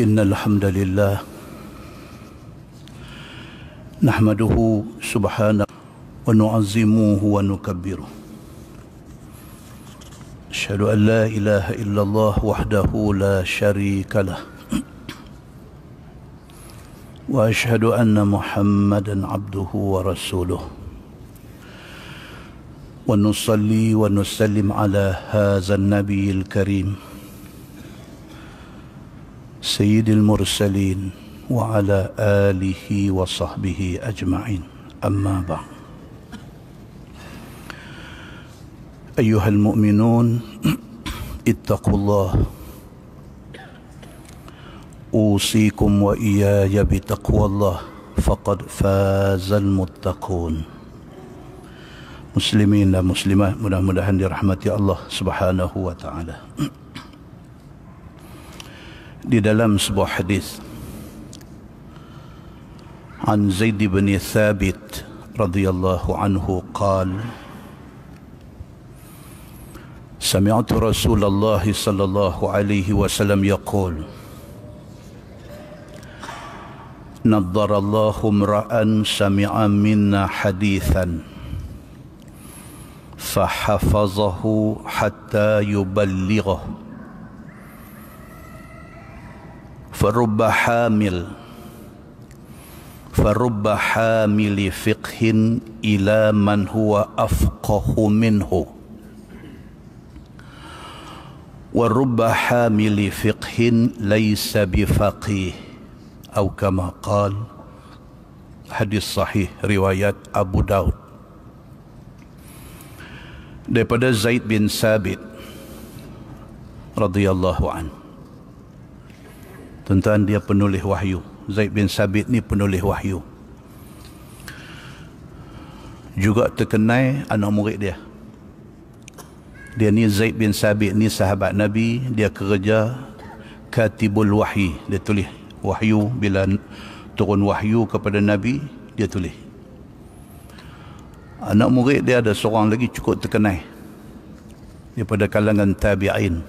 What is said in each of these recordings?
إن الحمد لله نحمده سبحانه ونعظمه ونكبره أشهد أن لا إله إلا الله وحده لا شريك له وأشهد أن محمدا عبده ورسوله ونصلي ونسلم على هذا النبي الكريم سيد المرسلين وعلى آله وصحبه أجمعين أما بعد أيها المؤمنون اتقوا الله أوصيكم وإياي بتقوى الله فقد فاز المتقون مسلمين مسلمات mudah-mudahan الله سبحانه وتعالى di dalam sebuah hadis An Zaid bin Thabit radhiyallahu anhu qaal سمعت رسول الله صلى الله عليه وسلم يقول نظر الله امرا سمع منا حديثا فحفظه حتى يبلغه Farubba hamil Farubba hamili fiqhin ila man huwa afqahu minhu Warubba hamili fiqhin laysa bifaqih Atau kama qal Hadis sahih riwayat Abu Daud Daripada Zaid bin Sabit radhiyallahu anhu Tuan-tuan dia penulis wahyu. Zaid bin Sabit ni penulis wahyu. Juga terkenai anak murid dia. Dia ni Zaid bin Sabit ni sahabat Nabi. Dia kerja katibul wahyi. Dia tulis wahyu bila turun wahyu kepada Nabi. Dia tulis. Anak murid dia ada seorang lagi cukup terkenai. Daripada kalangan tabi'in.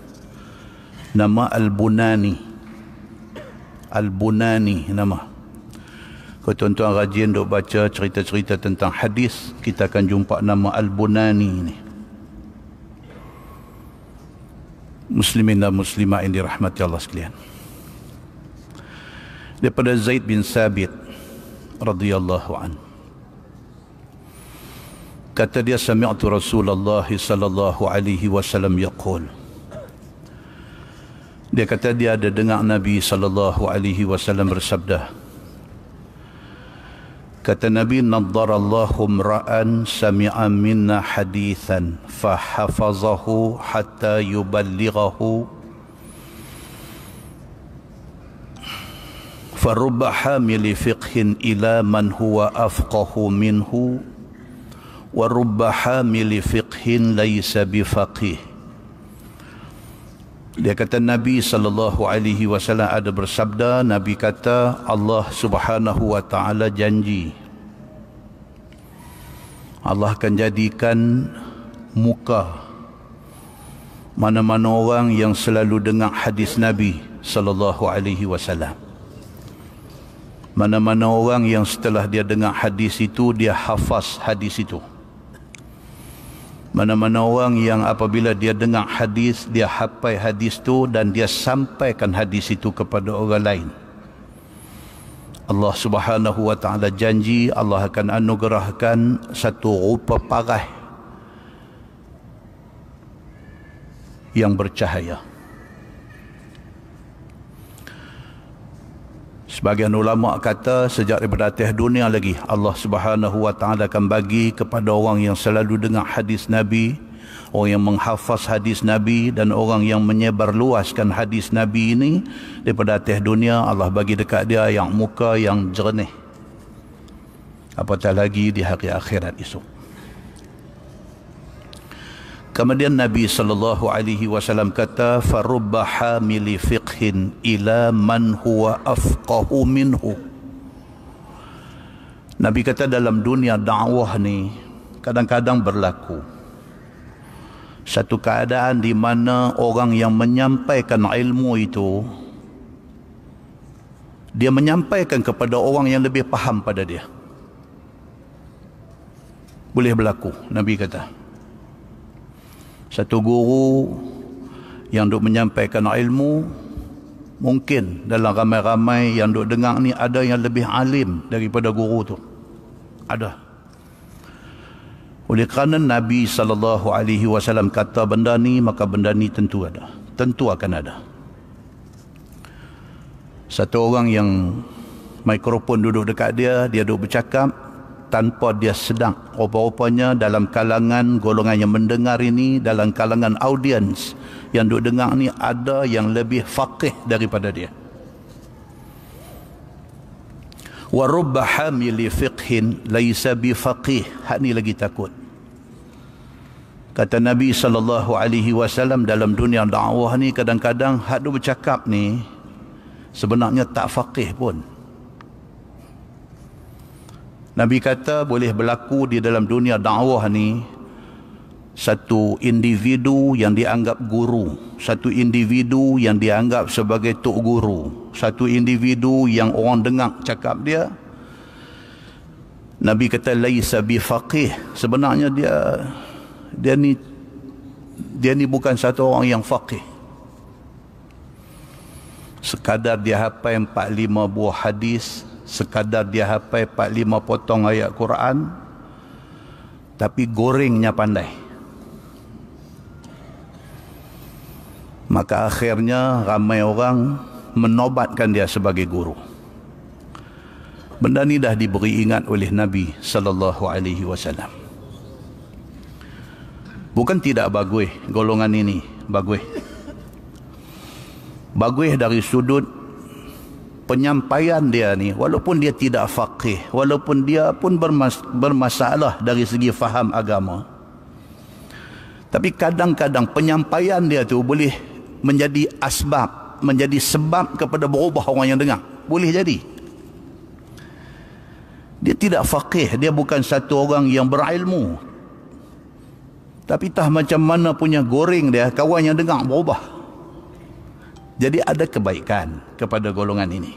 Nama Al-Bunani. Al-Bunani nama. Kalau tuan-tuan rajin duk baca cerita-cerita tentang hadis, kita akan jumpa nama Al-Bunani ni. Muslimin dan muslimah yang dirahmati Allah sekalian. Daripada Zaid bin Sabit radhiyallahu an. Kata dia sami'tu Rasulullah sallallahu alaihi wasallam yaqul. Dia kata dia ada dengar Nabi sallallahu alaihi wasallam bersabda. Kata Nabi nadarallahu ra'an sami'a minna hadithan fahafazahu hatta yuballighahu فرب حامل فقه إلى من هو أفقه منه ورب حامل فقه ليس بفقيه dia kata Nabi sallallahu alaihi wasallam ada bersabda, Nabi kata Allah Subhanahu wa taala janji. Allah akan jadikan muka mana-mana orang yang selalu dengar hadis Nabi sallallahu alaihi wasallam. Mana-mana orang yang setelah dia dengar hadis itu dia hafaz hadis itu mana-mana orang yang apabila dia dengar hadis dia hapai hadis tu dan dia sampaikan hadis itu kepada orang lain Allah Subhanahu wa taala janji Allah akan anugerahkan satu rupa parah yang bercahaya. Sebagian ulama kata sejak daripada atas dunia lagi Allah Subhanahu wa taala akan bagi kepada orang yang selalu dengar hadis Nabi, orang yang menghafaz hadis Nabi dan orang yang menyebarluaskan hadis Nabi ini daripada atas dunia Allah bagi dekat dia yang muka yang jernih. Apatah lagi di hari akhirat esok. Kemudian Nabi sallallahu alaihi wasallam kata farubba hamili fiqhin ila man huwa afqahu minhu. Nabi kata dalam dunia dakwah ni kadang-kadang berlaku. Satu keadaan di mana orang yang menyampaikan ilmu itu dia menyampaikan kepada orang yang lebih faham pada dia. Boleh berlaku, Nabi kata satu guru yang duk menyampaikan ilmu mungkin dalam ramai-ramai yang duk dengar ni ada yang lebih alim daripada guru tu ada oleh kerana Nabi sallallahu alaihi wasallam kata benda ni maka benda ni tentu ada tentu akan ada satu orang yang mikrofon duduk dekat dia dia duduk bercakap tanpa dia sedang. Rupa-rupanya dalam kalangan golongan yang mendengar ini, dalam kalangan audiens yang duduk dengar ni ada yang lebih faqih daripada dia. Wa rubba hamil fiqhin laysa bi faqih. Hak ni lagi takut. Kata Nabi sallallahu alaihi wasallam dalam dunia dakwah ni kadang-kadang hak duk bercakap ni sebenarnya tak faqih pun. Nabi kata boleh berlaku di dalam dunia dakwah ni satu individu yang dianggap guru, satu individu yang dianggap sebagai tok guru, satu individu yang orang dengar cakap dia Nabi kata laisa bi faqih sebenarnya dia dia ni dia ni bukan satu orang yang faqih sekadar dia hafal 4 5 buah hadis sekadar dia hafai 4 lima potong ayat Quran tapi gorengnya pandai maka akhirnya ramai orang menobatkan dia sebagai guru benda ni dah diberi ingat oleh Nabi sallallahu alaihi wasallam bukan tidak bagus golongan ini bagus bagus dari sudut penyampaian dia ni walaupun dia tidak faqih walaupun dia pun bermas- bermasalah dari segi faham agama tapi kadang-kadang penyampaian dia tu boleh menjadi asbab menjadi sebab kepada berubah orang yang dengar boleh jadi dia tidak faqih dia bukan satu orang yang berilmu tapi tah macam mana punya goreng dia kawan yang dengar berubah jadi ada kebaikan kepada golongan ini.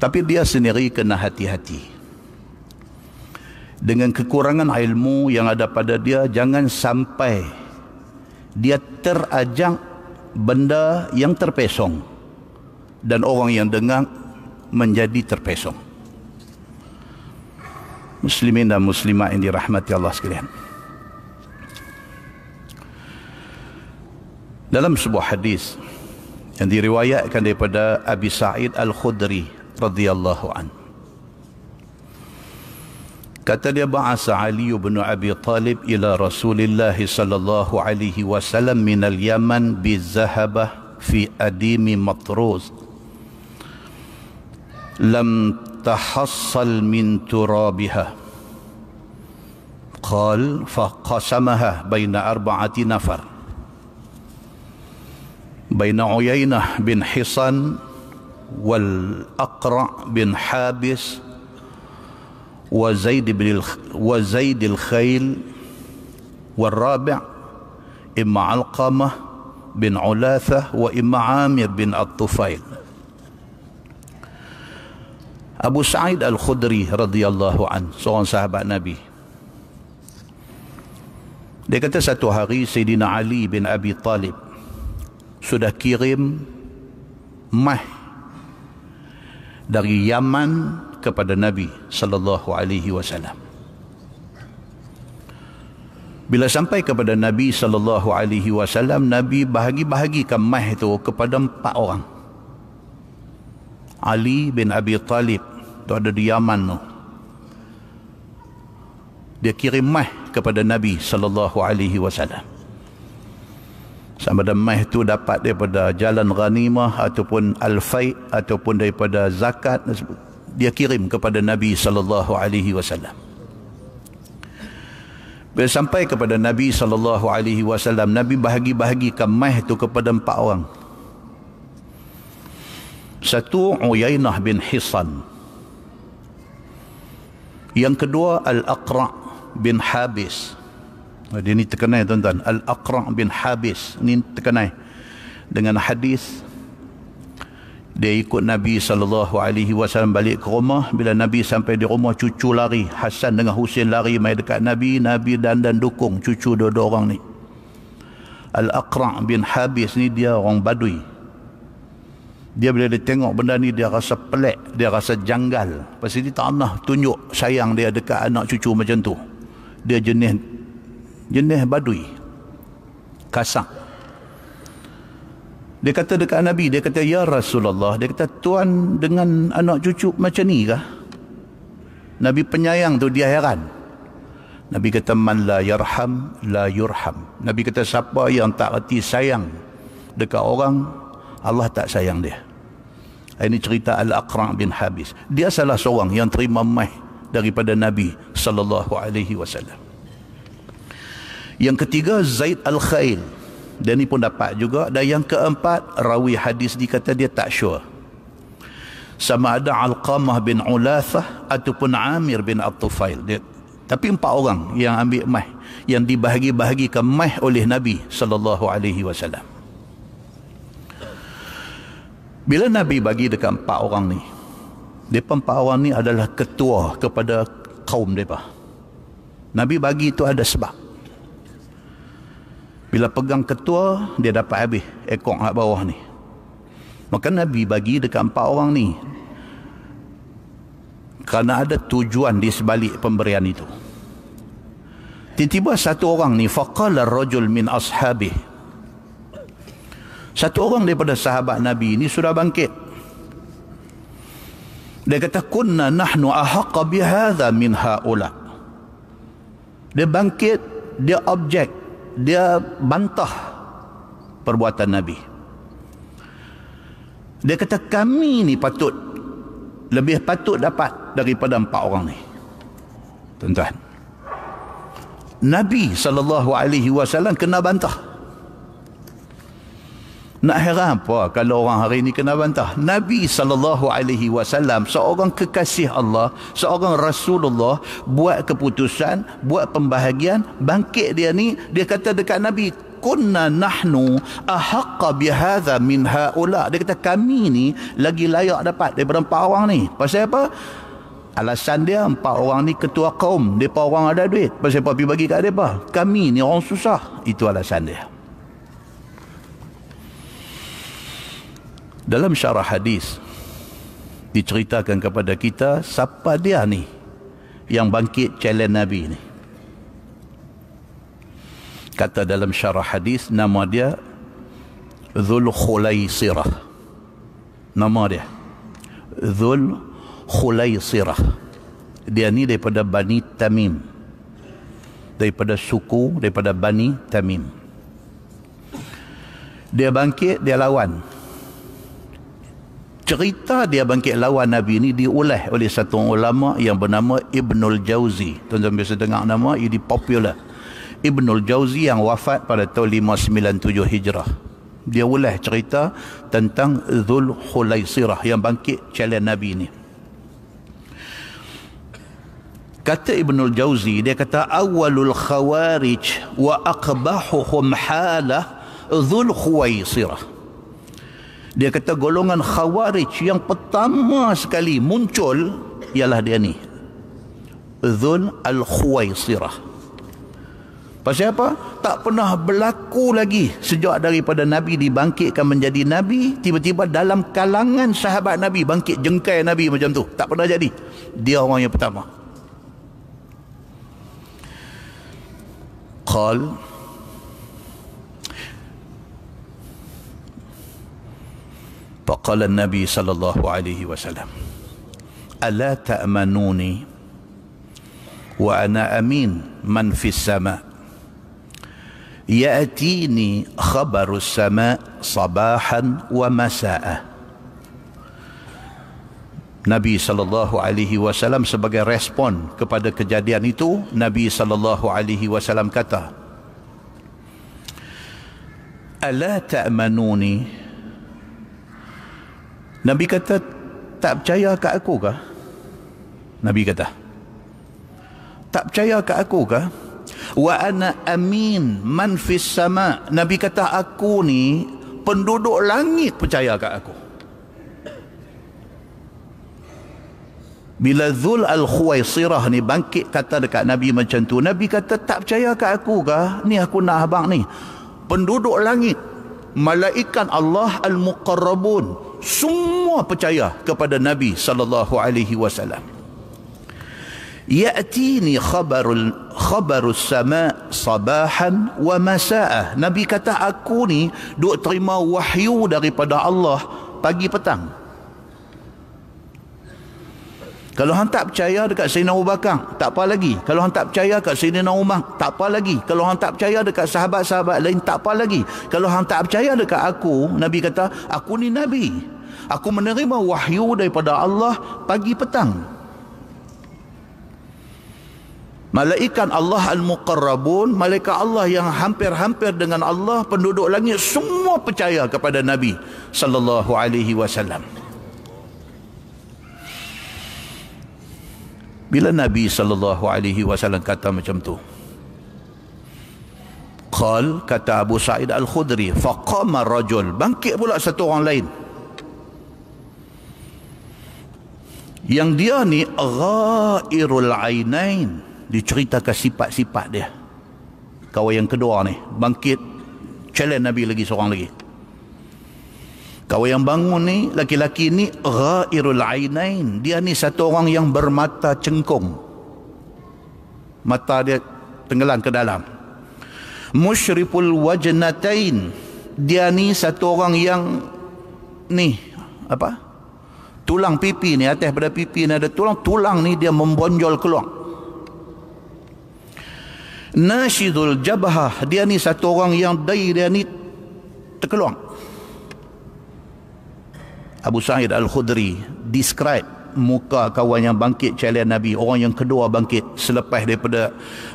Tapi dia sendiri kena hati-hati. Dengan kekurangan ilmu yang ada pada dia, jangan sampai dia terajak benda yang terpesong dan orang yang dengar menjadi terpesong. Muslimin dan Muslimah yang dirahmati Allah sekalian. dalam sebuah hadis yang diriwayatkan daripada Abi Sa'id Al-Khudri radhiyallahu an. Kata dia ba'asa Ali bin Abi Talib ila Rasulullah sallallahu alaihi wasallam min al-Yaman bi zahabah fi Adim matruz. Lam tahassal min turabiha. Qal fa qasamaha baina arba'ati nafar. بين عيينة بن حصن والأقرع بن حابس وزيد, بن الخ... وزيد الخيل والرابع إما علقمة بن علاثة وإما عامر بن الطفيل أبو سعيد الخدري رضي الله عنه seorang sahabat Nabi dia kata satu hari Sayyidina Ali bin Abi Talib sudah kirim mah dari Yaman kepada Nabi sallallahu alaihi wasallam. Bila sampai kepada Nabi sallallahu alaihi wasallam, Nabi bahagi-bahagikan mah itu kepada empat orang. Ali bin Abi Talib tu ada di Yaman tu. Dia kirim mah kepada Nabi sallallahu alaihi wasallam sama ada meh tu dapat daripada jalan ghanimah ataupun al-faid ataupun daripada zakat dia kirim kepada Nabi saw. Bila sampai kepada Nabi saw, Nabi bahagi-bahagikan meh tu kepada empat orang. Satu Uyainah bin Hisan. Yang kedua Al-Aqra' bin Habis. Dia ni terkenai tuan-tuan Al-Aqra' bin Habis Ni terkenai Dengan hadis Dia ikut Nabi SAW balik ke rumah Bila Nabi sampai di rumah Cucu lari Hasan dengan Husin lari Mari dekat Nabi Nabi dan dan dukung Cucu dua-dua orang ni Al-Aqra' bin Habis ni Dia orang badui dia bila dia tengok benda ni dia rasa pelik dia rasa janggal pasal dia tak nak tunjuk sayang dia dekat anak cucu macam tu dia jenis jenis badui kasar dia kata dekat Nabi dia kata ya Rasulullah dia kata tuan dengan anak cucu macam ni kah Nabi penyayang tu dia heran Nabi kata man la yarham la yurham Nabi kata siapa yang tak reti sayang dekat orang Allah tak sayang dia ini cerita Al-Aqra bin Habis. Dia salah seorang yang terima mai daripada Nabi sallallahu alaihi wasallam. Yang ketiga Zaid Al-Khail. Dan ni pun dapat juga. Dan yang keempat rawi hadis ni kata dia tak sure. Sama ada Al-Qamah bin Ulathah ataupun Amir bin At-Tufail. Dia, tapi empat orang yang ambil mah yang dibahagi-bahagikan mah oleh Nabi saw. Bila Nabi bagi dekat empat orang ni, depa empat orang ni adalah ketua kepada kaum depa. Nabi bagi itu ada sebab. Bila pegang ketua, dia dapat habis ekor kat bawah ni. Maka Nabi bagi dekat empat orang ni. Kerana ada tujuan di sebalik pemberian itu. Tiba-tiba satu orang ni, faqala rajul min ashabih. Satu orang daripada sahabat Nabi ini sudah bangkit. Dia kata, kunna nahnu ahaqa bihada min haula. Dia bangkit, dia objek dia bantah perbuatan Nabi. Dia kata kami ni patut lebih patut dapat daripada empat orang ni. Tuan-tuan. Nabi saw. alaihi kena bantah. Nak heran apa kalau orang hari ini kena bantah. Nabi sallallahu alaihi wasallam seorang kekasih Allah, seorang Rasulullah buat keputusan, buat pembahagian, bangkit dia ni, dia kata dekat Nabi, kunna nahnu ahqqa bihadha min haula. Dia kata kami ni lagi layak dapat daripada empat orang ni. Pasal apa? Alasan dia empat orang ni ketua kaum, depa orang ada duit. Pasal apa pergi bagi kat depa? Kami ni orang susah. Itu alasan dia. dalam syarah hadis diceritakan kepada kita siapa dia ni yang bangkit challenge Nabi ni kata dalam syarah hadis nama dia Dhul Sirah. nama dia Dhul Sirah. dia ni daripada Bani Tamim daripada suku daripada Bani Tamim dia bangkit dia lawan cerita dia bangkit lawan Nabi ini diulah oleh satu ulama yang bernama Ibnul Jauzi. Tuan-tuan biasa dengar nama, ini popular. Ibnul Jauzi yang wafat pada tahun 597 Hijrah. Dia ulah cerita tentang Dhul Khulaisirah yang bangkit calon Nabi ini. Kata Ibnul Jauzi, dia kata awalul khawarij wa aqbahuhum halah Dhul Khulaisirah. Dia kata golongan khawarij yang pertama sekali muncul ialah dia ni. Zul Al-Khuwaisirah. Pasal apa? Tak pernah berlaku lagi sejak daripada Nabi dibangkitkan menjadi Nabi. Tiba-tiba dalam kalangan sahabat Nabi bangkit jengkai Nabi macam tu. Tak pernah jadi. Dia orang yang pertama. Qal. Qal. فقال النبي صلى الله عليه وسلم ألا تأمنوني وأنا أمين من في السماء يأتيني خبر السماء صباحا ومساء Nabi sallallahu alaihi wasallam sebagai respon kepada kejadian itu Nabi sallallahu alaihi wasallam kata Ala ta'manuni ta Nabi kata, tak percaya kat aku kah? Nabi kata, tak percaya kat aku kah? Wa ana amin man fis sama. Nabi kata, aku ni penduduk langit percaya kat aku. Bila Zul Al-Khuwaisirah ni bangkit kata dekat Nabi macam tu. Nabi kata, tak percaya kat aku kah? Ni aku nak abang ni. Penduduk langit. malaikan Allah Al-Muqarrabun semua percaya kepada Nabi sallallahu alaihi wasallam. Ya'tini khabarul khabarus sama sabahan wa masaa. Nabi kata aku ni duk terima wahyu daripada Allah pagi petang kalau hang tak percaya dekat Sayyidina Abu Bakar, tak apa lagi. Kalau hang tak percaya dekat Sayyidina Umar, tak apa lagi. Kalau hang tak percaya dekat sahabat-sahabat lain, tak apa lagi. Kalau hang tak percaya dekat aku, Nabi kata, aku ni Nabi. Aku menerima wahyu daripada Allah pagi petang. Malaikat Allah Al-Muqarrabun, malaikat Allah yang hampir-hampir dengan Allah, penduduk langit semua percaya kepada Nabi sallallahu alaihi wasallam. bila Nabi sallallahu alaihi wasallam kata macam tu qal kata Abu Sa'id al-Khudri faqama rajul bangkit pula satu orang lain yang dia ni ghairul ainain diceritakan sifat-sifat dia kawan yang kedua ni bangkit challenge Nabi lagi seorang lagi kau yang bangun ni, laki-laki ni ghairul ainain. Dia ni satu orang yang bermata cengkung. Mata dia tenggelam ke dalam. Mushriful wajnatain. Dia ni satu orang yang ni apa? Tulang pipi ni atas pada pipi ni ada tulang, tulang ni dia membonjol keluar. Nashidul jabah. Dia ni satu orang yang dai dia ni terkeluar Abu Sa'id Al-Khudri describe muka kawan yang bangkit calon Nabi orang yang kedua bangkit selepas daripada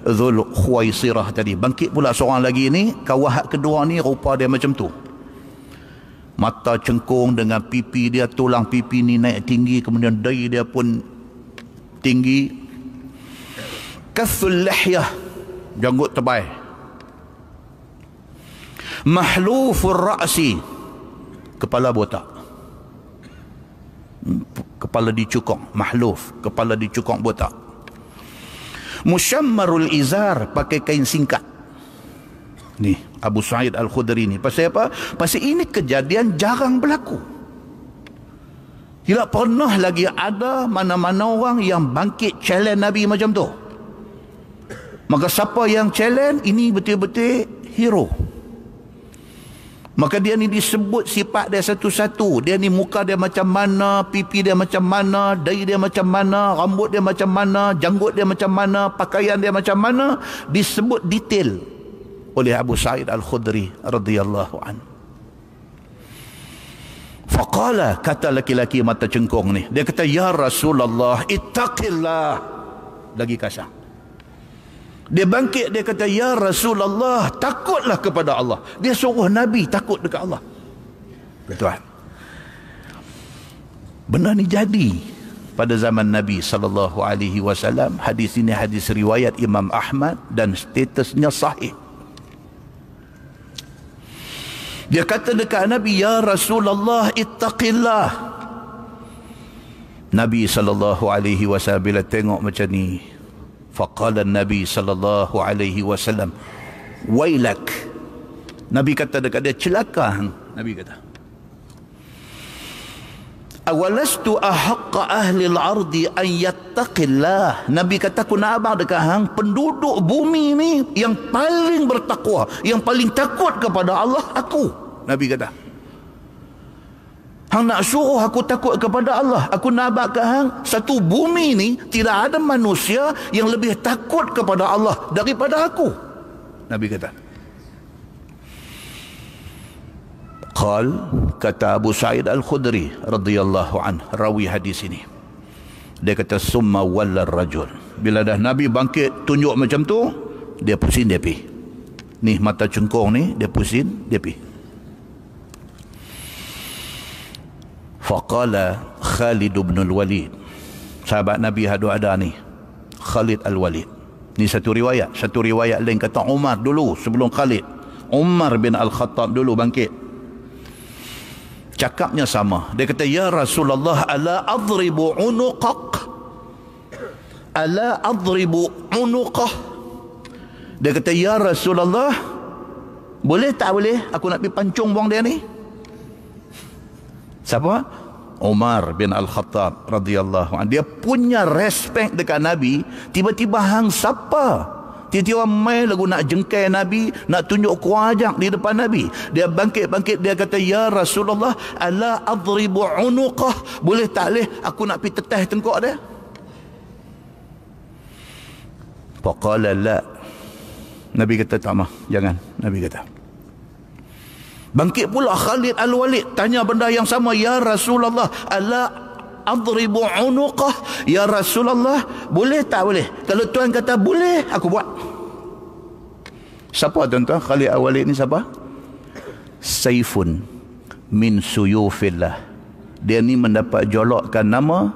Zul Khuaisirah tadi bangkit pula seorang lagi ni kawan hak kedua ni rupa dia macam tu mata cengkung dengan pipi dia tulang pipi ni naik tinggi kemudian dahi dia pun tinggi kasul lahyah janggut tebal mahlufur ra'si kepala botak kepala dicukong mahluf kepala dicukong botak musyammarul izar pakai kain singkat ni Abu Sa'id Al-Khudri ni pasal apa? pasal ini kejadian jarang berlaku tidak pernah lagi ada mana-mana orang yang bangkit challenge Nabi macam tu maka siapa yang challenge ini betul-betul hero Maka dia ni disebut sifat dia satu-satu. Dia ni muka dia macam mana, pipi dia macam mana, dahi dia macam mana, rambut dia macam mana, janggut dia macam mana, pakaian dia macam mana. Disebut detail oleh Abu Sa'id Al-Khudri radhiyallahu an. Faqala kata laki-laki mata cengkung ni. Dia kata, Ya Rasulullah, itaqillah Lagi kasar. Dia bangkit, dia kata, Ya Rasulullah, takutlah kepada Allah. Dia suruh Nabi takut dekat Allah. Tuan. Benda ni jadi pada zaman Nabi saw. hadis ini hadis riwayat Imam Ahmad dan statusnya sahih dia kata dekat Nabi ya Rasulullah ittaqillah Nabi saw. bila tengok macam ni فقال Nabi Sallallahu Alaihi Wasallam. وسلم Nabi نبي kata dekat dia celaka nabi kata awalastu ahqqa ahli al-ardi an yattaqillah nabi kata aku nak abang dekat hang penduduk bumi ni yang paling bertakwa yang paling takut kepada Allah aku nabi kata Hang nak suruh aku takut kepada Allah. Aku nampak ke hang satu bumi ni tidak ada manusia yang lebih takut kepada Allah daripada aku. Nabi kata. Qal kata Abu Sa'id Al-Khudri radhiyallahu an rawi hadis ini. Dia kata summa walla rajul. Bila dah Nabi bangkit tunjuk macam tu, dia pusing dia pergi. Ni mata cengkung ni, dia pusing dia pergi. Faqala Khalid bin Al-Walid. Sahabat Nabi hadu ada ni. Khalid Al-Walid. Ni satu riwayat. Satu riwayat lain kata Umar dulu sebelum Khalid. Umar bin Al-Khattab dulu bangkit. Cakapnya sama. Dia kata, Ya Rasulullah, ala adribu unuqaq. Ala adribu unuqah. Dia kata, Ya Rasulullah, boleh tak boleh aku nak pergi pancung buang dia ni? siapa Umar bin Al-Khattab radhiyallahu anhu dia punya respect dekat Nabi tiba-tiba hang siapa tiba-tiba mai lagu nak jengkai Nabi nak tunjuk kuajak di depan Nabi dia bangkit-bangkit dia kata ya Rasulullah ala adribu unuqah boleh tak leh aku nak pi tetah tengok dia faqala la Nabi kata tak mah jangan Nabi kata Bangkit pula Khalid Al-Walid tanya benda yang sama ya Rasulullah ala adribu unuqah ya Rasulullah boleh tak boleh kalau tuan kata boleh aku buat Siapa tuan-tuan Khalid Al-Walid ni siapa Saifun min suyufillah dia ni mendapat jolokkan nama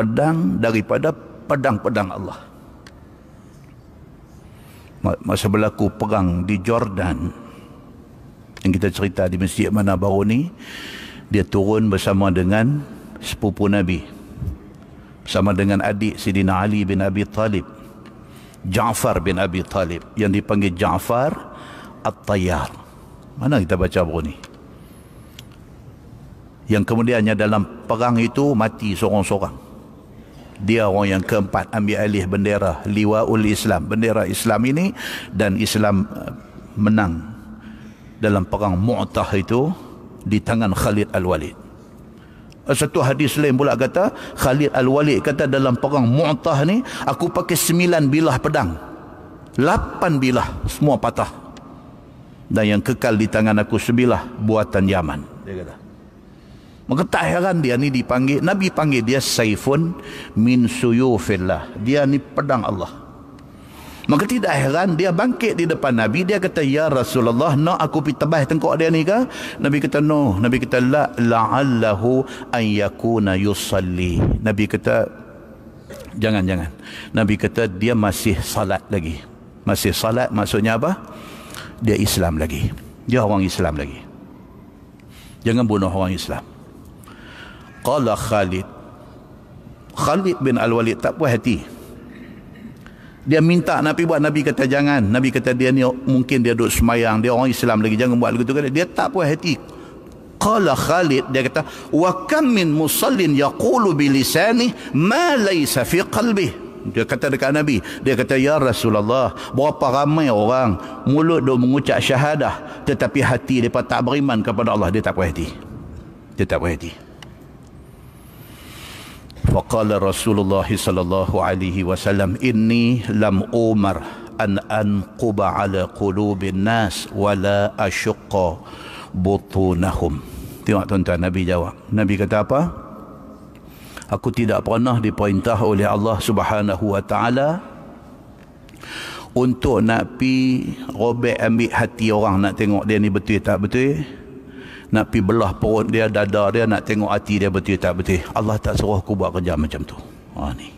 pedang daripada pedang-pedang Allah masa berlaku perang di Jordan yang kita cerita di Masjid Mana baru ni dia turun bersama dengan sepupu Nabi bersama dengan adik Sidina Ali bin Abi Talib Ja'far bin Abi Talib yang dipanggil Ja'far At-Tayyar mana kita baca baru ni yang kemudiannya dalam perang itu mati seorang-seorang dia orang yang keempat ambil alih bendera liwaul Islam bendera Islam ini dan Islam eh, menang dalam perang Mu'tah itu di tangan Khalid Al-Walid. Satu hadis lain pula kata, Khalid Al-Walid kata dalam perang Mu'tah ni, aku pakai sembilan bilah pedang. Lapan bilah, semua patah. Dan yang kekal di tangan aku sebilah, buatan Yaman. Dia kata. Maka tak heran dia ni dipanggil, Nabi panggil dia Saifun min suyufillah. Dia ni pedang Allah. Maka tidak heran dia bangkit di depan Nabi. Dia kata, Ya Rasulullah, nak aku pergi tebah tengkok dia ni ke? Nabi kata, no. Nabi kata, la la'allahu an yakuna yusalli. Nabi kata, jangan, jangan. Nabi kata, dia masih salat lagi. Masih salat maksudnya apa? Dia Islam lagi. Dia orang Islam lagi. Jangan bunuh orang Islam. Qala Khalid. Khalid bin Al-Walid tak puas hati. Dia minta Nabi buat Nabi kata jangan Nabi kata dia ni mungkin dia duduk semayang Dia orang Islam lagi jangan buat lagu tu kata Dia tak puas hati Qala Khalid dia kata Wa kam min musallin yaqulu bilisani, Ma laysa fi qalbih dia kata dekat Nabi Dia kata Ya Rasulullah Berapa ramai orang Mulut dia mengucap syahadah Tetapi hati dia tak beriman kepada Allah Dia tak puas hati Dia tak puas hati فقال رسول الله صلى الله عليه وسلم إني لم أمر أن أنقب على قلوب الناس ولا أشق بطونهم Tengok tuan-tuan Nabi jawab Nabi kata apa? Aku tidak pernah diperintah oleh Allah subhanahu wa ta'ala Untuk nak pi robek ambil hati orang nak tengok dia ni betul tak betul nak pi belah perut dia dada dia nak tengok hati dia betul tak betul Allah tak suruh aku buat kerja macam tu ha, ni.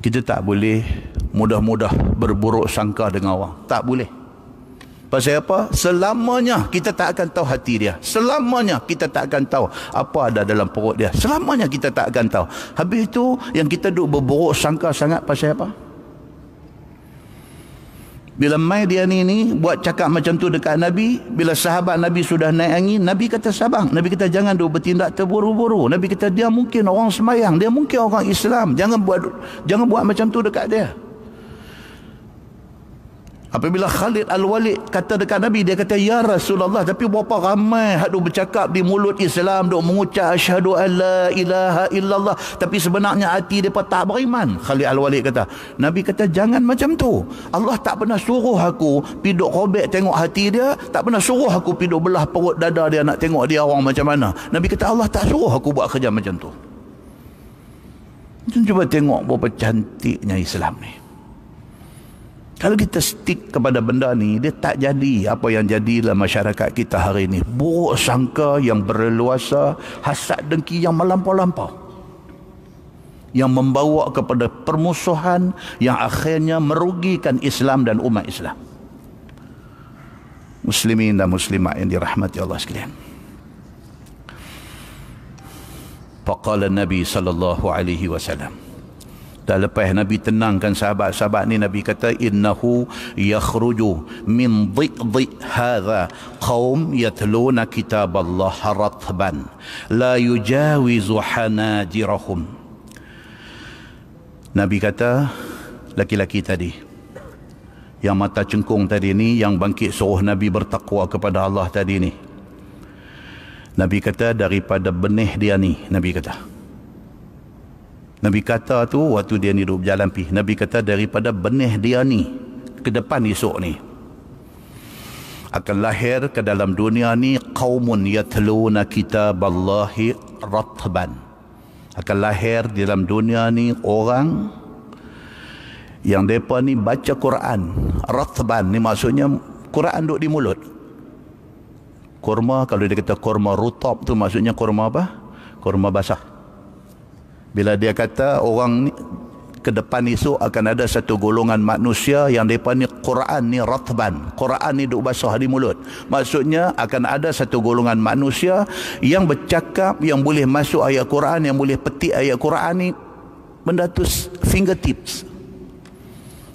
kita tak boleh mudah-mudah berburuk sangka dengan orang tak boleh pasal apa selamanya kita tak akan tahu hati dia selamanya kita tak akan tahu apa ada dalam perut dia selamanya kita tak akan tahu habis itu yang kita duk berburuk sangka sangat pasal apa bila mai dia ni ni buat cakap macam tu dekat Nabi, bila sahabat Nabi sudah naik angin, Nabi kata sabar. Nabi kata jangan dulu bertindak terburu-buru. Nabi kata dia mungkin orang semayang, dia mungkin orang Islam. Jangan buat jangan buat macam tu dekat dia. Apabila Khalid Al-Walid kata dekat Nabi, dia kata, Ya Rasulullah, tapi berapa ramai yang bercakap di mulut Islam, duk mengucap asyhadu an la ilaha illallah. Tapi sebenarnya hati mereka tak beriman. Khalid Al-Walid kata, Nabi kata, jangan macam tu. Allah tak pernah suruh aku piduk robek tengok hati dia, tak pernah suruh aku piduk belah perut dada dia nak tengok dia orang macam mana. Nabi kata, Allah tak suruh aku buat kerja macam tu. Cuba tengok berapa cantiknya Islam ni. Kalau kita stick kepada benda ni, dia tak jadi apa yang jadilah masyarakat kita hari ini. Buruk sangka yang berleluasa, hasad dengki yang melampau-lampau. Yang membawa kepada permusuhan yang akhirnya merugikan Islam dan umat Islam. Muslimin dan muslimat yang dirahmati Allah sekalian. Faqala Nabi sallallahu alaihi wasallam. Dah lepas Nabi tenangkan sahabat-sahabat ni Nabi kata innahu yakhruju min dhiqdhi hadha qaum yatluna Allah ratban la yujawizu hanajirahum Nabi kata laki-laki tadi yang mata cengkung tadi ni yang bangkit suruh Nabi bertakwa kepada Allah tadi ni Nabi kata daripada benih dia ni Nabi kata Nabi kata tu waktu dia ni duduk berjalan pi. Nabi kata daripada benih dia ni ke depan esok ni akan lahir ke dalam dunia ni qaumun yatluna kitaballahi ratban. Akan lahir di dalam dunia ni orang yang depa ni baca Quran. Ratban ni maksudnya Quran duk di mulut. Kurma kalau dia kata kurma rutab tu maksudnya kurma apa? Kurma basah bila dia kata orang ni ke depan isu akan ada satu golongan manusia yang depa ni Quran ni ratban Quran ni duk basah di mulut maksudnya akan ada satu golongan manusia yang bercakap yang boleh masuk ayat Quran yang boleh petik ayat Quran ni benda fingertips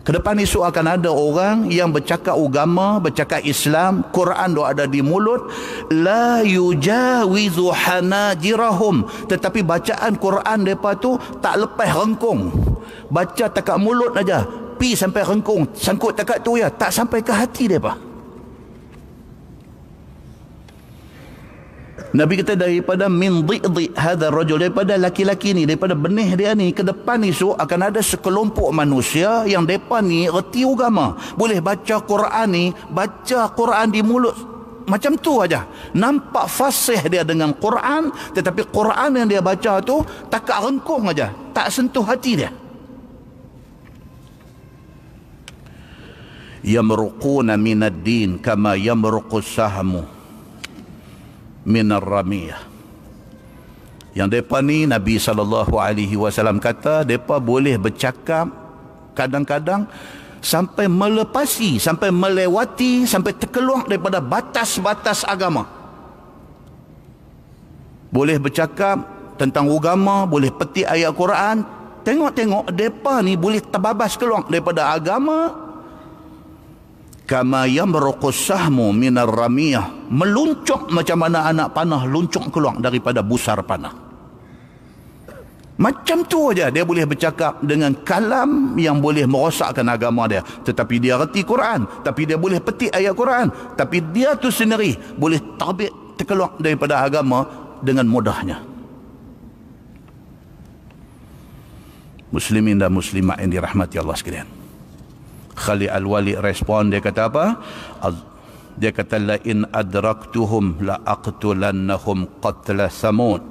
Kedepan isu akan ada orang yang bercakap agama, bercakap Islam, Quran dia ada di mulut. La yujawizu hanajirahum. Tetapi bacaan Quran mereka tu tak lepas rengkung. Baca takat mulut aja. Pi sampai rengkung. Sangkut takat tu ya. Tak sampai ke hati mereka. Nabi kata daripada min dhidhi hadha rajul daripada laki-laki ni daripada benih dia ni ke depan ni esok akan ada sekelompok manusia yang depa ni reti agama boleh baca Quran ni baca Quran di mulut macam tu aja nampak fasih dia dengan Quran tetapi Quran yang dia baca tu takak rengkung aja tak sentuh hati dia yamruquna min din kama yamruqu sahmu min ar-ramiyah yang depa ni Nabi sallallahu alaihi wasallam kata depa boleh bercakap kadang-kadang sampai melepasi sampai melewati sampai terkeluar daripada batas-batas agama boleh bercakap tentang agama boleh petik ayat Quran tengok-tengok depa ni boleh terbabas keluar daripada agama kama yamruqus sahmu minar ramiyah meluncur macam mana anak panah luncur keluar daripada busar panah macam tu aja dia boleh bercakap dengan kalam yang boleh merosakkan agama dia tetapi dia reti Quran tapi dia boleh petik ayat Quran tapi dia tu sendiri boleh tabik terkeluar daripada agama dengan mudahnya muslimin dan muslimat yang dirahmati Allah sekalian Khalid Al-Walid respon dia kata apa? Dia kata la in adraktuhum la aqtulannahum qatla samud.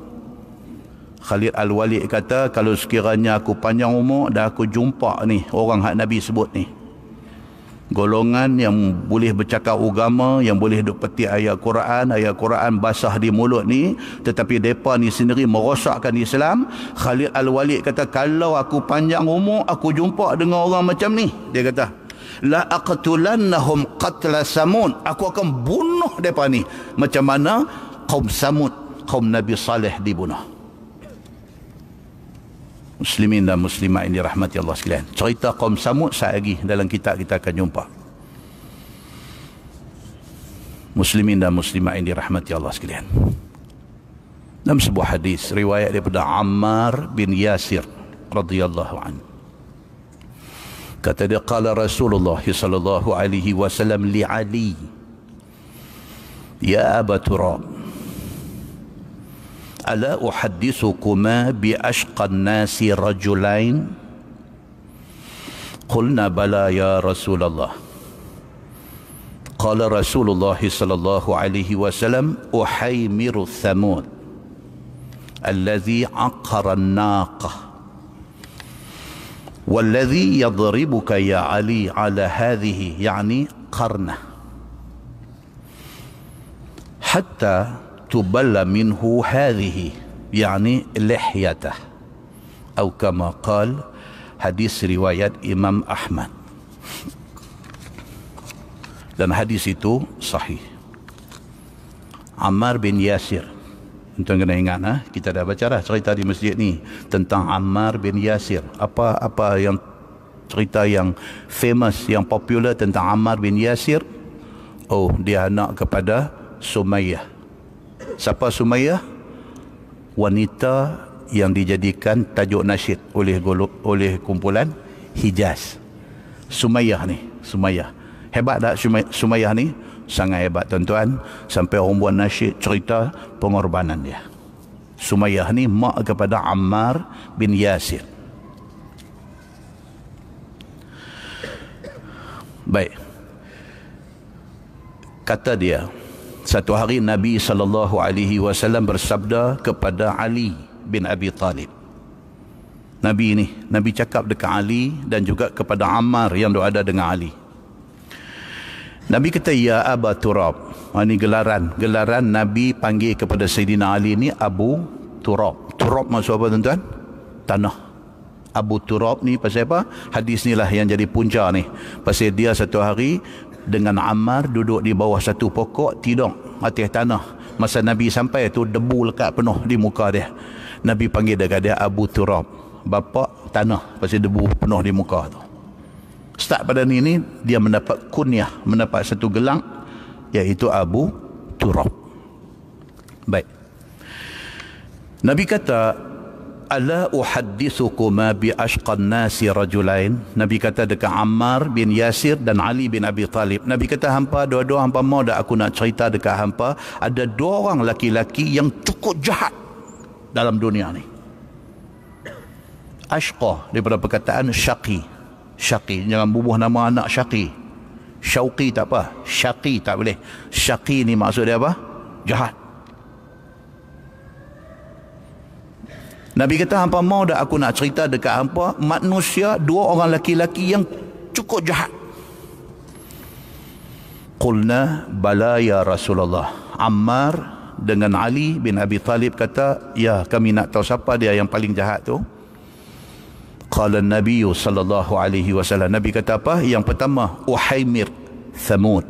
Khalid Al-Walid kata kalau sekiranya aku panjang umur dan aku jumpa ni orang hak Nabi sebut ni golongan yang boleh bercakap agama yang boleh duk peti ayat Quran ayat Quran basah di mulut ni tetapi depa ni sendiri merosakkan Islam Khalid Al-Walid kata kalau aku panjang umur aku jumpa dengan orang macam ni dia kata la aqtulannahum qatla samud aku akan bunuh depa ni macam mana kaum samud kaum nabi saleh dibunuh muslimin dan muslimat ini rahmati Allah sekalian. Cerita kaum Samud saat lagi dalam kitab kita akan jumpa. Muslimin dan muslimat ini rahmati Allah sekalian. Dalam sebuah hadis riwayat daripada Ammar bin Yasir radhiyallahu anhu. Kata dia kala Rasulullah sallallahu alaihi wasallam li Ali Ya abu Turab ألا أحدثكما بأشقى الناس رجلين قلنا بلى يا رسول الله قال رسول الله صلى الله عليه وسلم أحيمر الثمود الذي عقر الناقة والذي يضربك يا علي على هذه يعني قرنه حتى تبل منه هذه يعني لحيته أو كما قال حديث رواية إمام أحمد dan hadis itu sahih. Ammar bin Yasir. Untuk kena ingat ha? kita dah baca dah cerita di masjid ni tentang Ammar bin Yasir. Apa apa yang cerita yang famous yang popular tentang Ammar bin Yasir? Oh, dia anak kepada Sumayyah. Siapa Sumayyah? Wanita yang dijadikan tajuk nasyid oleh oleh kumpulan Hijaz. Sumayyah ni, Sumayyah. Hebat tak Sumayyah ni? Sangat hebat tuan-tuan. Sampai orang buat nasyid cerita pengorbanan dia. Sumayyah ni mak kepada Ammar bin Yasir. Baik. Kata dia, satu hari Nabi saw bersabda kepada Ali bin Abi Talib. Nabi ini, Nabi cakap dekat Ali dan juga kepada Ammar yang ada dengan Ali. Nabi kata, Ya Aba Turab. Ini ha, gelaran. Gelaran Nabi panggil kepada Sayyidina Ali ini Abu Turab. Turab maksud apa tuan-tuan? Tanah. Abu Turab ni pasal apa? Hadis ni lah yang jadi punca ni. Pasal dia satu hari dengan Ammar duduk di bawah satu pokok tidur atas tanah masa Nabi sampai tu debu lekat penuh di muka dia Nabi panggil dekat dia Abu Turab bapa tanah pasal debu penuh di muka tu start pada ni ni dia mendapat kunyah mendapat satu gelang iaitu Abu Turab baik Nabi kata ala uhaddithukuma bi ashqan nasi rajulain nabi kata dekat ammar bin yasir dan ali bin abi talib nabi kata hampa dua-dua hampa mau dak aku nak cerita dekat hampa ada dua orang laki-laki yang cukup jahat dalam dunia ni ashqa daripada perkataan syaqi syaqi jangan bubuh nama anak syaqi syauqi tak apa syaqi tak boleh syaqi ni maksud dia apa jahat Nabi kata hampa mau dah aku nak cerita dekat hampa manusia dua orang laki-laki yang cukup jahat. Qulna bala ya Rasulullah. Ammar dengan Ali bin Abi Talib kata, "Ya, kami nak tahu siapa dia yang paling jahat tu." Qala Nabi sallallahu alaihi wasallam. Nabi kata apa? Yang pertama, Uhaimir Thamud.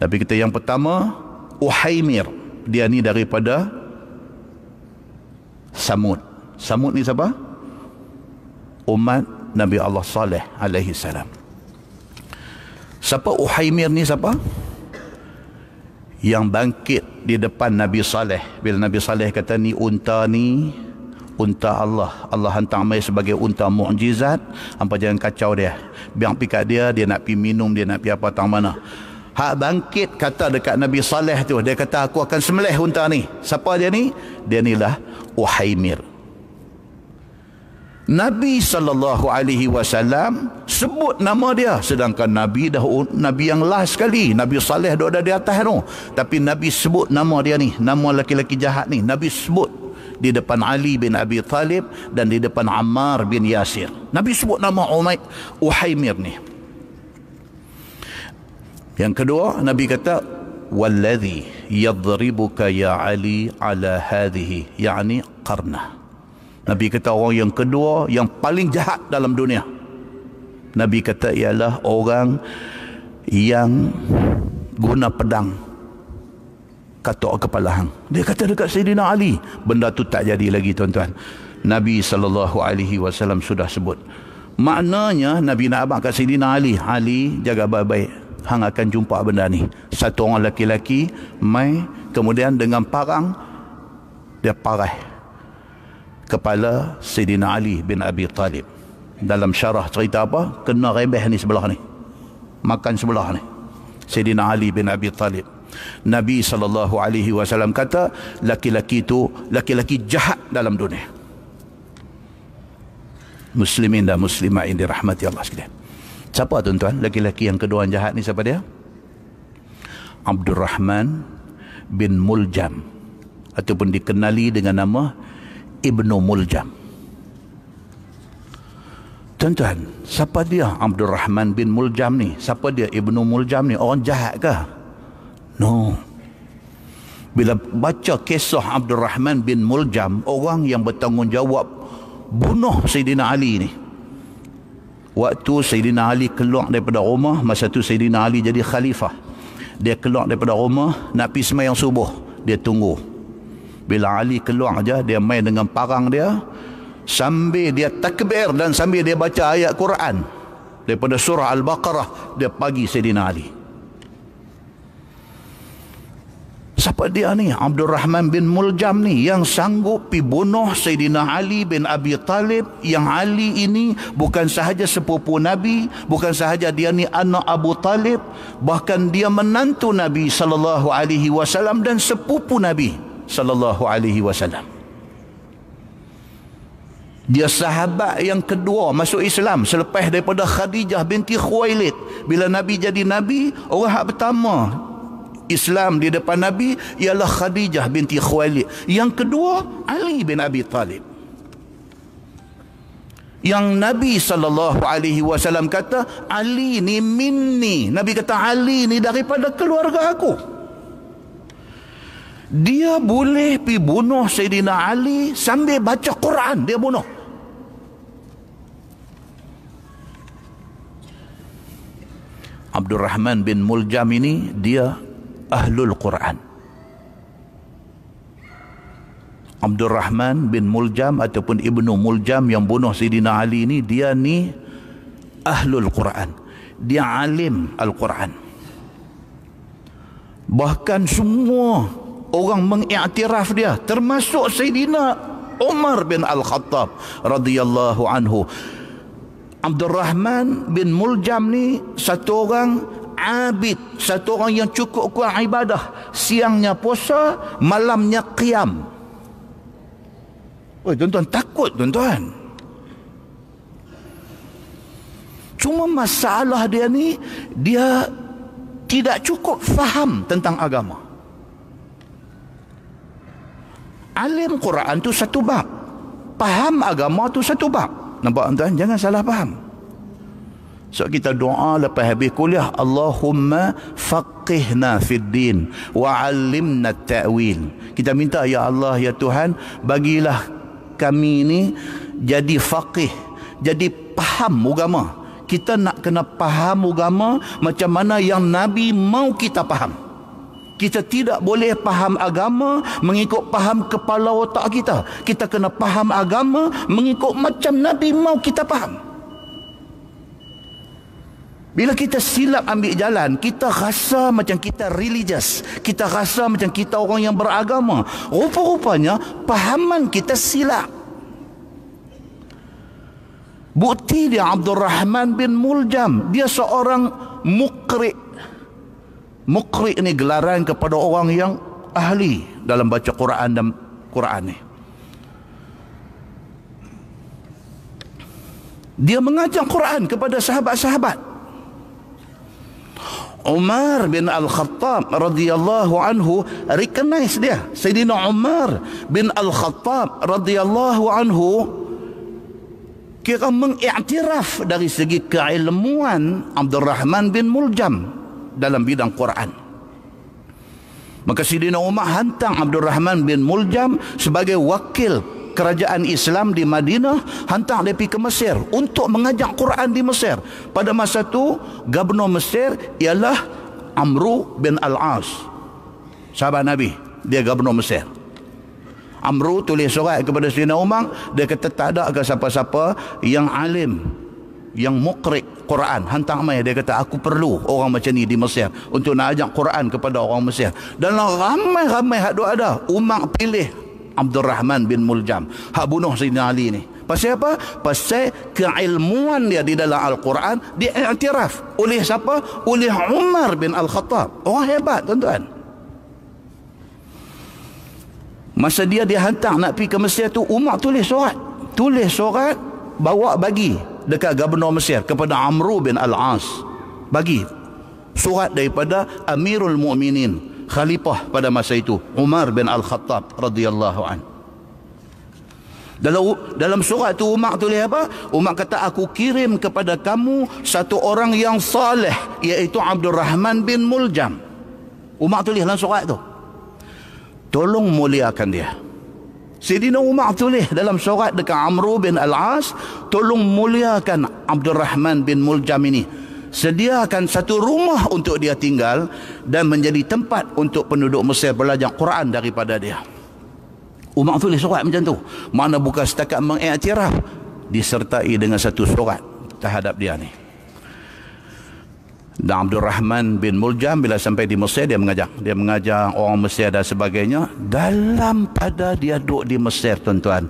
Nabi kata yang pertama, Uhaimir. Dia ni daripada Samud. Samud ni siapa? Umat Nabi Allah Saleh alaihi salam. Siapa Uhaimir ni siapa? Yang bangkit di depan Nabi Saleh. Bila Nabi Saleh kata ni unta ni unta Allah. Allah hantar mai sebagai unta mukjizat. Hampa jangan kacau dia. Biar pikat dia, dia nak pi minum, dia nak pi apa tang mana. Hak bangkit kata dekat Nabi Saleh tu. Dia kata aku akan semelih unta ni. Siapa dia ni? Dia ni lah Uhaymir. Nabi sallallahu alaihi wasallam sebut nama dia sedangkan nabi dah nabi yang last sekali nabi saleh dah ada di atas tu tapi nabi sebut nama dia ni nama lelaki-lelaki jahat ni nabi sebut di depan Ali bin Abi Talib dan di depan Ammar bin Yasir nabi sebut nama Umaid Uhaymir ni yang kedua nabi kata والذي يضربك يا علي على هذه يعني karnah. Nabi kata orang yang kedua yang paling jahat dalam dunia. Nabi kata ialah orang yang guna pedang katok kepala hang. Dia kata dekat Sayyidina Ali, benda tu tak jadi lagi tuan-tuan. Nabi saw sudah sebut. Maknanya Nabi nak abang kat Sayyidina Ali, Ali jaga baik-baik hang akan jumpa benda ni satu orang lelaki-lelaki mai kemudian dengan parang dia parah kepala Sayyidina Ali bin Abi Talib dalam syarah cerita apa kena rebeh ni sebelah ni makan sebelah ni Sayyidina Ali bin Abi Talib Nabi saw kata laki-laki itu laki-laki jahat dalam dunia Muslimin dan Muslimah ini rahmati Allah sekalian Siapa tuan-tuan? laki lelaki yang kedua yang jahat ni siapa dia? Abdul Rahman bin Muljam ataupun dikenali dengan nama Ibnu Muljam. Tuan-tuan, siapa dia Abdul Rahman bin Muljam ni? Siapa dia Ibnu Muljam ni? Orang jahat ke? No. Bila baca kisah Abdul Rahman bin Muljam, orang yang bertanggungjawab bunuh Sayyidina Ali ni. Waktu Sayyidina Ali keluar daripada rumah, masa tu Sayyidina Ali jadi khalifah. Dia keluar daripada rumah, nak pergi semayang subuh. Dia tunggu. Bila Ali keluar aja dia main dengan parang dia. Sambil dia takbir dan sambil dia baca ayat Quran. Daripada surah Al-Baqarah, dia pagi Sayyidina Ali. Siapa dia ni? Abdul Rahman bin Muljam ni yang sanggup pi bunuh Sayyidina Ali bin Abi Talib yang Ali ini bukan sahaja sepupu Nabi, bukan sahaja dia ni anak Abu Talib, bahkan dia menantu Nabi sallallahu alaihi wasallam dan sepupu Nabi sallallahu alaihi wasallam. Dia sahabat yang kedua masuk Islam selepas daripada Khadijah binti Khuwailid. Bila Nabi jadi Nabi, orang hak pertama Islam di depan Nabi ialah Khadijah binti Khuwailid. Yang kedua Ali bin Abi Talib. Yang Nabi sallallahu alaihi wasallam kata Ali ni minni. Nabi kata Ali ni daripada keluarga aku. Dia boleh pi bunuh Sayyidina Ali sambil baca Quran dia bunuh. Abdul Rahman bin Muljam ini dia Ahlul Quran. Abdul Rahman bin Muljam ataupun Ibnu Muljam yang bunuh Sidina Ali ni dia ni Ahlul Quran. Dia alim Al-Quran. Bahkan semua orang mengiktiraf dia termasuk Sayyidina Umar bin Al-Khattab radhiyallahu anhu. Abdul Rahman bin Muljam ni satu orang abid satu orang yang cukup kuat ibadah siangnya puasa malamnya qiyam oi tuan-tuan takut tuan-tuan cuma masalah dia ni dia tidak cukup faham tentang agama alim Quran tu satu bab faham agama tu satu bab nampak tuan-tuan jangan salah faham So kita doa lepas habis kuliah Allahumma faqihna fid din wa 'allimna ta'wil. Kita minta ya Allah ya Tuhan bagilah kami ini jadi faqih, jadi paham agama. Kita nak kena paham agama macam mana yang Nabi mau kita paham. Kita tidak boleh paham agama mengikut paham kepala otak kita. Kita kena paham agama mengikut macam Nabi mau kita paham. Bila kita silap ambil jalan, kita rasa macam kita religious. Kita rasa macam kita orang yang beragama. Rupa-rupanya, pahaman kita silap. Bukti dia Abdul Rahman bin Muljam. Dia seorang mukrik. Mukrik ni gelaran kepada orang yang ahli dalam baca Quran dan Quran ni. Dia mengajar Quran kepada sahabat-sahabat. Umar bin Al-Khattab radhiyallahu anhu recognize dia. Sayyidina Umar bin Al-Khattab radhiyallahu anhu kira mengiktiraf dari segi keilmuan Abdul Rahman bin Muljam dalam bidang Quran. Maka Sidina Umar hantar Abdul Rahman bin Muljam sebagai wakil kerajaan Islam di Madinah hantar dia pergi ke Mesir untuk mengajak Quran di Mesir. Pada masa itu gubernur Mesir ialah Amru bin Al-As. Sahabat Nabi, dia gubernur Mesir. Amru tulis surat kepada Sina Umar, dia kata tak ada ke siapa-siapa yang alim, yang mukrik Quran. Hantar mai dia kata aku perlu orang macam ni di Mesir untuk nak ajak Quran kepada orang Mesir. Dan ramai-ramai hak ada. Umar pilih Abdul Rahman bin Muljam. Hak bunuh Sayyidina Ali ni. Pasal apa? Pasal keilmuan dia di dalam Al-Quran diiktiraf oleh siapa? Oleh Umar bin Al-Khattab. Orang hebat tuan-tuan. Masa dia dihantar nak pergi ke Mesir tu, Umar tulis surat. Tulis surat, bawa bagi dekat Gubernur Mesir kepada Amru bin Al-As. Bagi surat daripada Amirul Mu'minin khalifah pada masa itu Umar bin Al-Khattab radhiyallahu an. Dalam dalam surat tu Umar tulis apa? Umar kata aku kirim kepada kamu satu orang yang saleh iaitu Abdul Rahman bin Muljam. Umar tulis dalam surat tu. Tolong muliakan dia. Sidina Umar tulis dalam surat dekat Amru bin Al-As, tolong muliakan Abdul Rahman bin Muljam ini sediakan satu rumah untuk dia tinggal dan menjadi tempat untuk penduduk Mesir belajar Quran daripada dia. Umar tulis surat macam tu. Mana bukan setakat mengiktiraf disertai dengan satu surat terhadap dia ni. Dan Abdul Rahman bin Muljam bila sampai di Mesir dia mengajar. Dia mengajar orang Mesir dan sebagainya. Dalam pada dia duduk di Mesir tuan-tuan.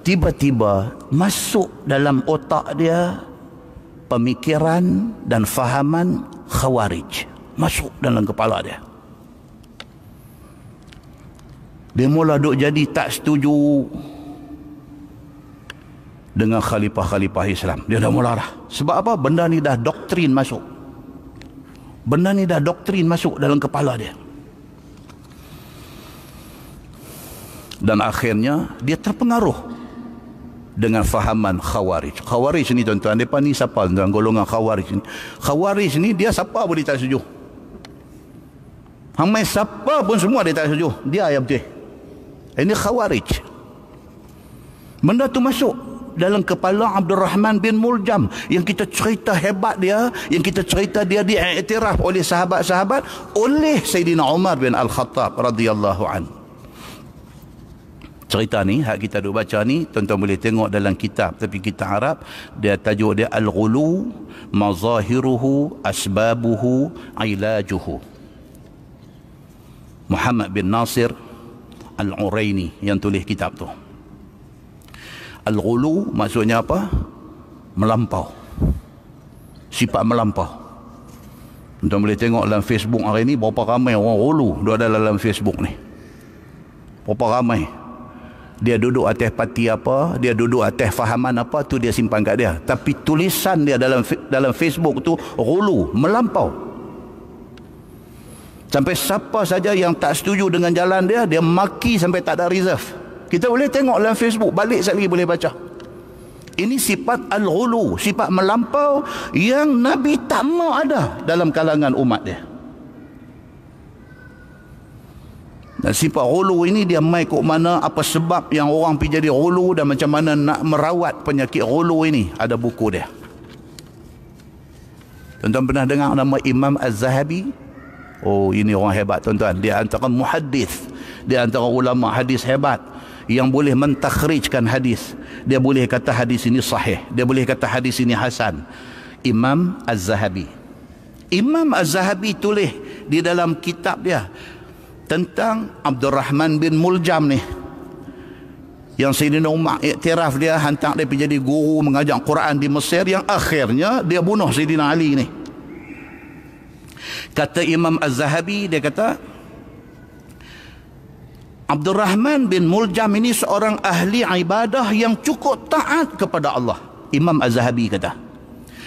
Tiba-tiba masuk dalam otak dia pemikiran dan fahaman khawarij masuk dalam kepala dia dia mula duk jadi tak setuju dengan khalifah-khalifah Islam dia dah mula lah sebab apa benda ni dah doktrin masuk benda ni dah doktrin masuk dalam kepala dia dan akhirnya dia terpengaruh dengan fahaman khawarij. Khawarij ni tuan-tuan, depa ni siapa tuan golongan khawarij ni? Khawarij ni dia siapa boleh tak setuju. Hamai siapa pun semua dia tak setuju. Dia yang betul. Eh, ini khawarij. Benda tu masuk dalam kepala Abdul Rahman bin Muljam yang kita cerita hebat dia yang kita cerita dia diiktiraf oleh sahabat-sahabat oleh Sayyidina Umar bin Al-Khattab radhiyallahu anhu cerita ni hak kita duk baca ni tuan-tuan boleh tengok dalam kitab tapi kita Arab dia tajuk dia al-ghulu mazahiruhu asbabuhu ilajuhu Muhammad bin Nasir al-Uraini yang tulis kitab tu al-ghulu maksudnya apa melampau sifat melampau tuan boleh tengok dalam Facebook hari ini berapa ramai orang ghulu ada dalam Facebook ni berapa ramai dia duduk atas pati apa dia duduk atas fahaman apa tu dia simpan kat dia tapi tulisan dia dalam dalam Facebook tu rulu melampau sampai siapa saja yang tak setuju dengan jalan dia dia maki sampai tak ada reserve kita boleh tengok dalam Facebook balik sekali boleh baca ini sifat al-ghulu, sifat melampau yang Nabi tak mau ada dalam kalangan umat dia. Dan sifat rulu ini dia mai ke mana apa sebab yang orang pergi jadi rulu dan macam mana nak merawat penyakit rulu ini. Ada buku dia. Tuan-tuan pernah dengar nama Imam Az-Zahabi? Oh ini orang hebat tuan-tuan. Dia antara muhadith. Dia antara ulama hadis hebat yang boleh mentakhrijkan hadis. Dia boleh kata hadis ini sahih. Dia boleh kata hadis ini hasan. Imam Az-Zahabi. Imam Az-Zahabi tulis di dalam kitab dia tentang Abdul Rahman bin Muljam ni yang Sayyidina Umar iktiraf dia hantar dia jadi guru mengajar Quran di Mesir yang akhirnya dia bunuh Sayyidina Ali ni kata Imam Az-Zahabi dia kata Abdul Rahman bin Muljam ini seorang ahli ibadah yang cukup taat kepada Allah Imam Az-Zahabi kata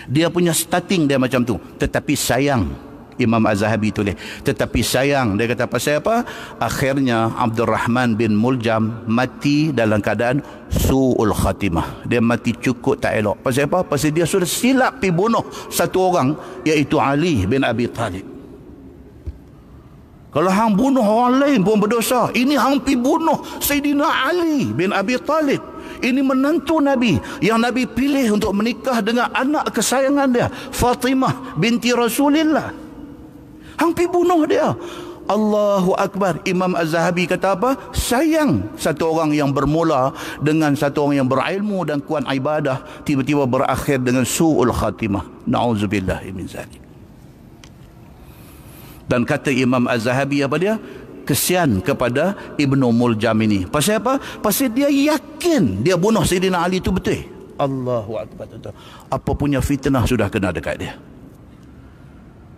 dia punya starting dia macam tu tetapi sayang Imam Az-Zahabi tulis. Tetapi sayang, dia kata pasal apa? Akhirnya Abdul Rahman bin Muljam mati dalam keadaan su'ul khatimah. Dia mati cukup tak elok. Pasal apa? Pasal dia sudah silap pergi bunuh satu orang iaitu Ali bin Abi Talib. Kalau hang bunuh orang lain pun berdosa. Ini hang pi bunuh Sayyidina Ali bin Abi Talib. Ini menantu Nabi yang Nabi pilih untuk menikah dengan anak kesayangan dia, Fatimah binti Rasulillah. Hang pi bunuh dia. Allahu Akbar. Imam Az-Zahabi kata apa? Sayang satu orang yang bermula dengan satu orang yang berilmu dan kuat ibadah tiba-tiba berakhir dengan su'ul khatimah. Nauzubillah min zalik. Dan kata Imam Az-Zahabi apa dia? kesian kepada Ibnu Muljam ini. Pasal apa? Pasal dia yakin dia bunuh Sayyidina Ali itu betul. Allahu Akbar. Apa punya fitnah sudah kena dekat dia.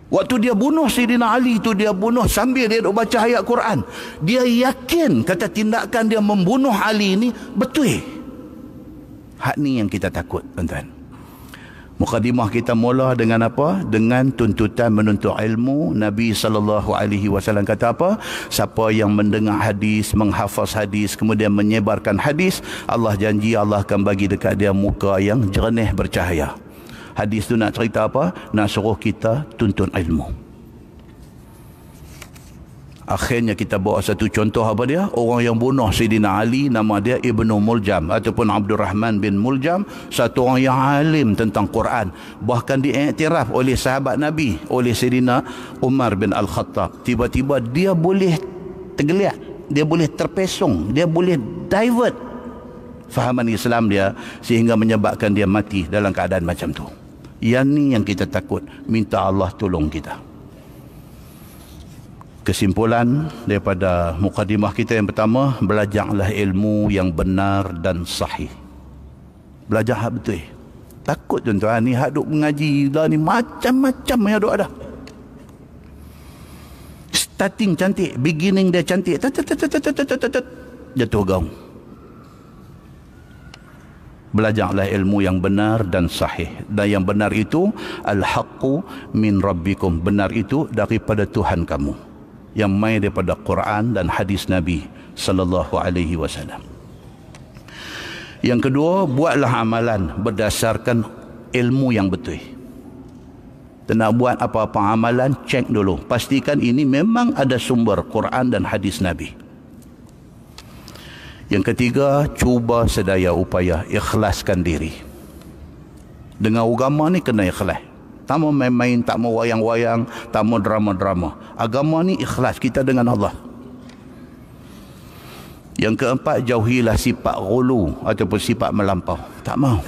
Waktu dia bunuh Sayyidina Ali itu dia bunuh sambil dia duk baca ayat Quran. Dia yakin kata tindakan dia membunuh Ali ini betul. Hak ni yang kita takut tuan-tuan. Mukadimah kita mula dengan apa? Dengan tuntutan menuntut ilmu. Nabi sallallahu alaihi wasallam kata apa? Siapa yang mendengar hadis, menghafaz hadis, kemudian menyebarkan hadis, Allah janji Allah akan bagi dekat dia muka yang jernih bercahaya hadis tu nak cerita apa nak suruh kita tuntun ilmu akhirnya kita bawa satu contoh apa dia orang yang bunuh Sayyidina Ali nama dia Ibnu Muljam ataupun Abdul Rahman bin Muljam satu orang yang alim tentang Quran bahkan diiktiraf oleh sahabat Nabi oleh Sayyidina Umar bin Al-Khattab tiba-tiba dia boleh tergeliat dia boleh terpesong dia boleh divert fahaman Islam dia sehingga menyebabkan dia mati dalam keadaan macam tu. Yang ni yang kita takut. Minta Allah tolong kita. Kesimpulan daripada mukadimah kita yang pertama, belajarlah ilmu yang benar dan sahih. Belajar hak betul. Takut tuan-tuan ni hak mengaji lah ni macam-macam yang duk ada. Starting cantik, beginning dia cantik. Jatuh gaung belajarlah ilmu yang benar dan sahih dan yang benar itu al-haqqu min rabbikum benar itu daripada Tuhan kamu yang main daripada Quran dan hadis Nabi sallallahu alaihi wasallam yang kedua buatlah amalan berdasarkan ilmu yang betul dan nak buat apa-apa amalan cek dulu pastikan ini memang ada sumber Quran dan hadis Nabi yang ketiga, cuba sedaya upaya ikhlaskan diri. Dengan agama ni kena ikhlas. Tak mau main-main, tak mau wayang-wayang, tak mau drama-drama. Agama ni ikhlas kita dengan Allah. Yang keempat, jauhilah sifat gulu ataupun sifat melampau. Tak mau.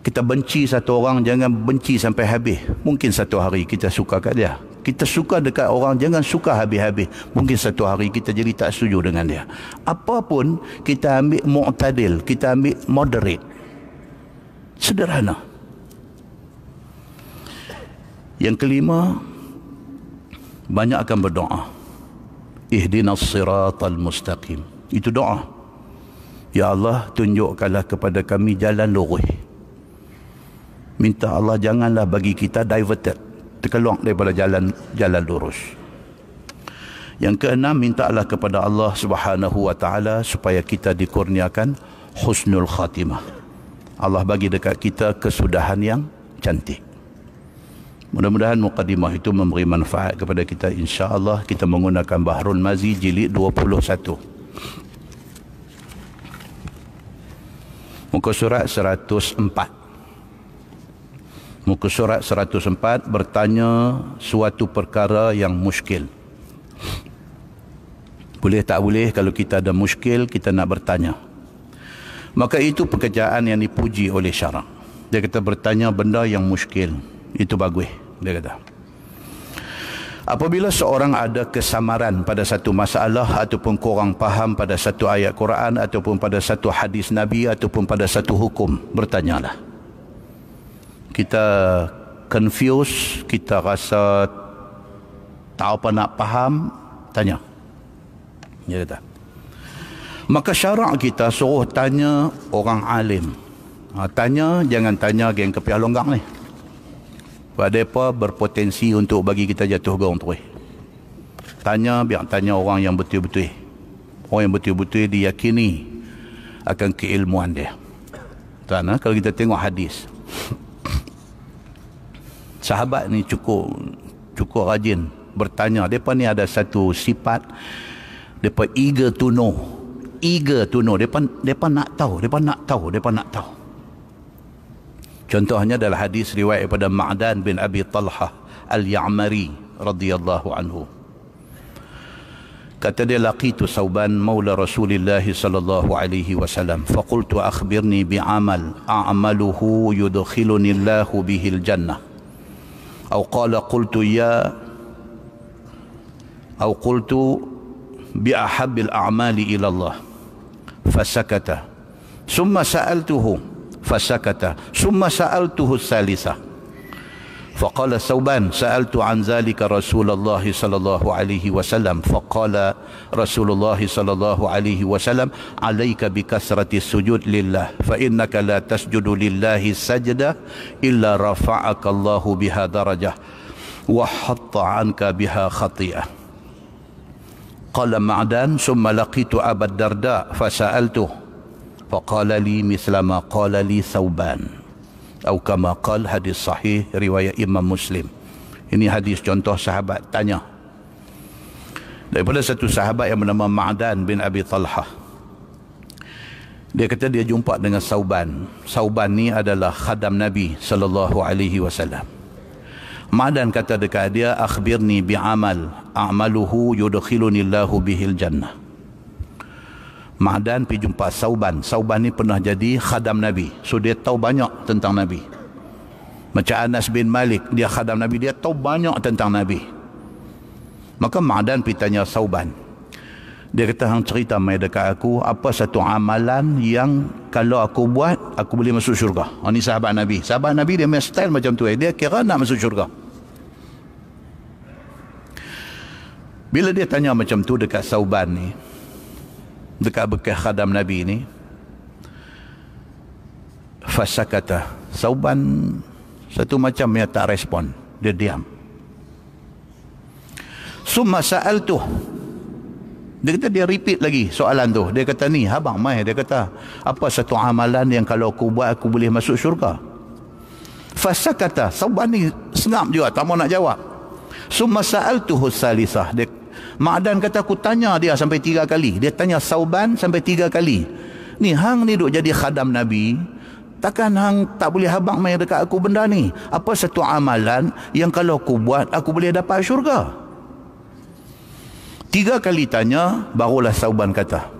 Kita benci satu orang, jangan benci sampai habis. Mungkin satu hari kita suka kat dia kita suka dekat orang jangan suka habis-habis mungkin satu hari kita jadi tak setuju dengan dia Apapun pun kita ambil mu'tadil kita ambil moderate sederhana yang kelima banyak akan berdoa ihdinas siratal mustaqim itu doa ya Allah tunjukkanlah kepada kami jalan lurus minta Allah janganlah bagi kita diverted terkeluar daripada jalan jalan lurus. Yang keenam mintalah kepada Allah Subhanahu wa taala supaya kita dikurniakan husnul khatimah. Allah bagi dekat kita kesudahan yang cantik. Mudah-mudahan mukadimah itu memberi manfaat kepada kita insya-Allah kita menggunakan Bahrul Mazi jilid 21. Muka surat 104 muka surat 104 bertanya suatu perkara yang muskil boleh tak boleh kalau kita ada muskil kita nak bertanya maka itu pekerjaan yang dipuji oleh syarak dia kata bertanya benda yang muskil itu bagus dia kata Apabila seorang ada kesamaran pada satu masalah ataupun kurang faham pada satu ayat Quran ataupun pada satu hadis Nabi ataupun pada satu hukum, bertanyalah kita confused, kita rasa tak apa nak faham, tanya. Dia kata. Maka syarak kita suruh tanya orang alim. Ha, tanya, jangan tanya geng kepiah longgang ni. Sebab mereka berpotensi untuk bagi kita jatuh gaung terus. Tanya, biar tanya orang yang betul-betul. Orang yang betul-betul diyakini akan keilmuan dia. Tuan, ha? kalau kita tengok hadis sahabat ni cukup cukup rajin bertanya depa ni ada satu sifat depa eager to know eager to know depa depa nak tahu depa nak tahu depa nak tahu contohnya adalah hadis riwayat daripada Ma'dan bin Abi Talha al-Ya'mari radhiyallahu anhu kata dia laqitu sauban maula rasulillah sallallahu alaihi wasallam faqultu akhbirni bi amal a'maluhu yudkhiluni Allahu bihi al-jannah أو قال قلت يا أو قلت بأحب الأعمال إلى الله فسكت ثم سألته فسكت ثم سألته الثالثة فقال ثوبان سألت عن ذلك رسول الله صلى الله عليه وسلم فقال رسول الله صلى الله عليه وسلم عليك بكثرة السجود لله فإنك لا تسجد لله سجدة إلا رفعك الله بها درجة وحط عنك بها خطيئة قال معدان ثم لقيت أبا الدرداء فسألته فقال لي مثل ما قال لي ثوبان atau kama qal hadis sahih riwayat Imam Muslim. Ini hadis contoh sahabat tanya. Daripada satu sahabat yang bernama Ma'dan bin Abi Talha. Dia kata dia jumpa dengan Sauban. Sauban ni adalah khadam Nabi sallallahu alaihi wasallam. Ma'dan kata dekat dia akhbirni amal, a'maluhu yudkhiluni Allahu bihil jannah. Madan pergi jumpa Sauban. Sauban ni pernah jadi khadam Nabi. So dia tahu banyak tentang Nabi. Macam Anas bin Malik, dia khadam Nabi. Dia tahu banyak tentang Nabi. Maka Madan pergi tanya Sauban. Dia kata, hang cerita mai dekat aku, apa satu amalan yang kalau aku buat, aku boleh masuk syurga. Oh, ni sahabat Nabi. Sahabat Nabi dia main style macam tu. Eh. Dia kira nak masuk syurga. Bila dia tanya macam tu dekat Sauban ni, dekat bekas khadam Nabi ni fasa kata Sauban satu macam yang tak respon dia diam summa sa'al tu dia kata dia repeat lagi soalan tu dia kata ni habang mai dia kata apa satu amalan yang kalau aku buat aku boleh masuk syurga fasa kata Sauban ni senap juga tak mau nak jawab summa sa'al tu husalisah dia Madan kata aku tanya dia sampai tiga kali. Dia tanya Sauban sampai tiga kali. Ni hang ni duk jadi khadam Nabi. Takkan hang tak boleh habang main dekat aku benda ni. Apa satu amalan yang kalau aku buat aku boleh dapat syurga. Tiga kali tanya barulah Sauban kata.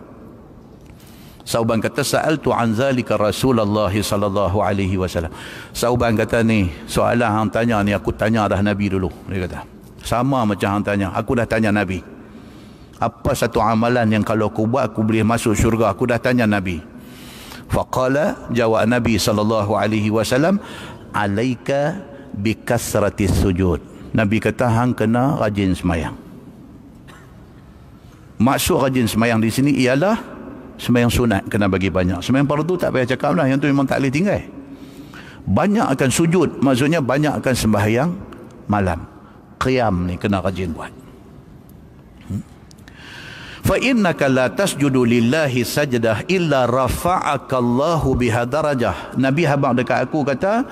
Sauban kata sa'al tu an zalika Rasulullah sallallahu alaihi wasallam. Sauban kata ni soalan hang tanya ni aku tanya dah Nabi dulu dia kata. Sama macam hang tanya. Aku dah tanya Nabi. Apa satu amalan yang kalau aku buat aku boleh masuk syurga? Aku dah tanya Nabi. Faqala jawab Nabi sallallahu alaihi wasallam, "Alaika bi kasrati sujud." Nabi kata hang kena rajin semayang. Maksud rajin semayang di sini ialah semayang sunat kena bagi banyak. Semayang fardu tak payah cakap lah. Yang tu memang tak boleh tinggal. Banyak akan sujud. Maksudnya banyak akan sembahyang malam qiyam ni kena rajin buat. Hmm? Fa innaka la tasjudu lillahi sajdah illa rafa'aka Allahu biha Nabi habaq dekat aku kata,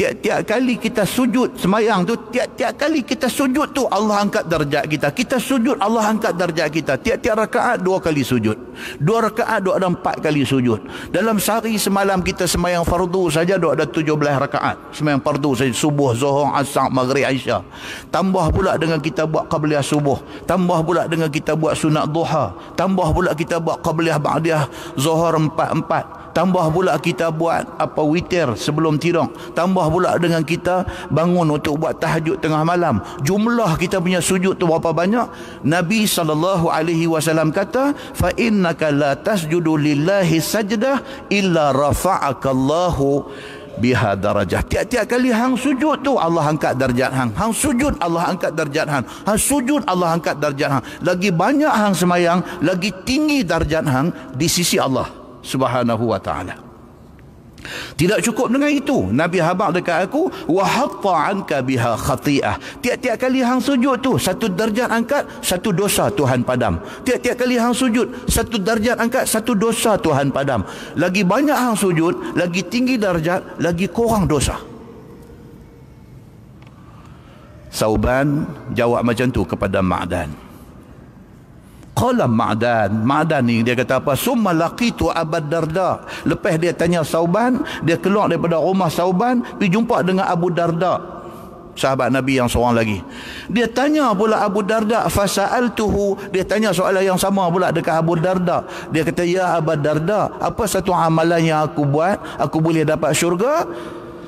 tiap-tiap kali kita sujud semayang tu, tiap-tiap kali kita sujud tu, Allah angkat darjat kita. Kita sujud, Allah angkat darjat kita. Tiap-tiap rakaat, dua kali sujud. Dua rakaat, dua ada empat kali sujud. Dalam sehari semalam kita semayang fardu saja, dua ada tujuh belah rakaat. Semayang fardu saja, subuh, zuhur, asar, maghrib, aisyah. Tambah pula dengan kita buat qabliyah subuh. Tambah pula dengan kita buat sunat duha. Tambah pula kita buat qabliyah ba'diyah, zuhur, empat-empat tambah pula kita buat apa witir sebelum tidur tambah pula dengan kita bangun untuk buat tahajud tengah malam jumlah kita punya sujud tu berapa banyak nabi sallallahu alaihi wasallam kata fa innaka la tasjudu lillahi sajdah illa rafa'akallahu biha darajah tiap-tiap kali hang sujud tu Allah angkat darjat hang hang sujud Allah angkat darjat hang hang sujud Allah angkat darjat hang lagi banyak hang semayang lagi tinggi darjat hang di sisi Allah subhanahu wa ta'ala. Tidak cukup dengan itu. Nabi habaq dekat aku, wa hatta anka biha khati'ah. Tiap-tiap kali hang sujud tu, satu darjat angkat, satu dosa Tuhan padam. Tiap-tiap kali hang sujud, satu darjat angkat, satu dosa Tuhan padam. Lagi banyak hang sujud, lagi tinggi darjat, lagi kurang dosa. Sauban jawab macam tu kepada Ma'dan. Qala Ma'dan. Ma'dan ni dia kata apa? Summa laqitu Abad Darda. Lepas dia tanya Sauban, dia keluar daripada rumah Sauban, pergi jumpa dengan Abu Darda. Sahabat Nabi yang seorang lagi. Dia tanya pula Abu Darda. Fasa'altuhu. Dia tanya soalan yang sama pula dekat Abu Darda. Dia kata, Ya Abu Darda, apa satu amalan yang aku buat, aku boleh dapat Syurga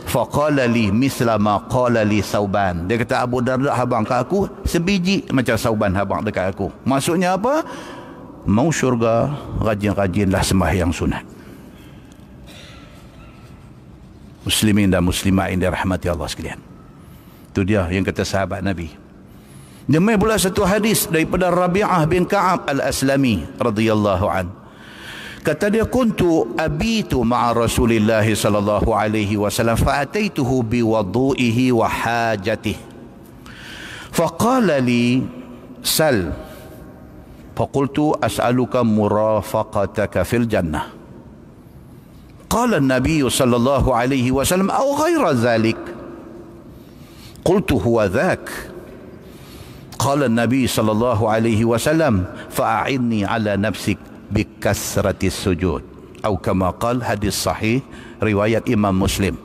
faqala li misla ma qala li sauban dia kata Abu Darda habang kat aku sebiji macam sauban habang dekat aku maksudnya apa mau syurga rajin-rajinlah sembahyang sunat muslimin dan muslimat yang dirahmati Allah sekalian itu dia yang kata sahabat Nabi Demi pula satu hadis daripada Rabi'ah bin Ka'ab al-Aslami radhiyallahu anhu Kata dia kuntu abitu ma'a Rasulillah sallallahu alaihi wasallam fa ataituhu bi biwadu'ihi wa hajatih qala li sal fa qultu as'aluka murafaqataka fil jannah قال النبي صلى الله عليه وسلم او غير ذلك قلت هو ذاك قال النبي صلى الله عليه وسلم فاعني على نفسك bikasrati sujud atau kama qal hadis sahih riwayat Imam Muslim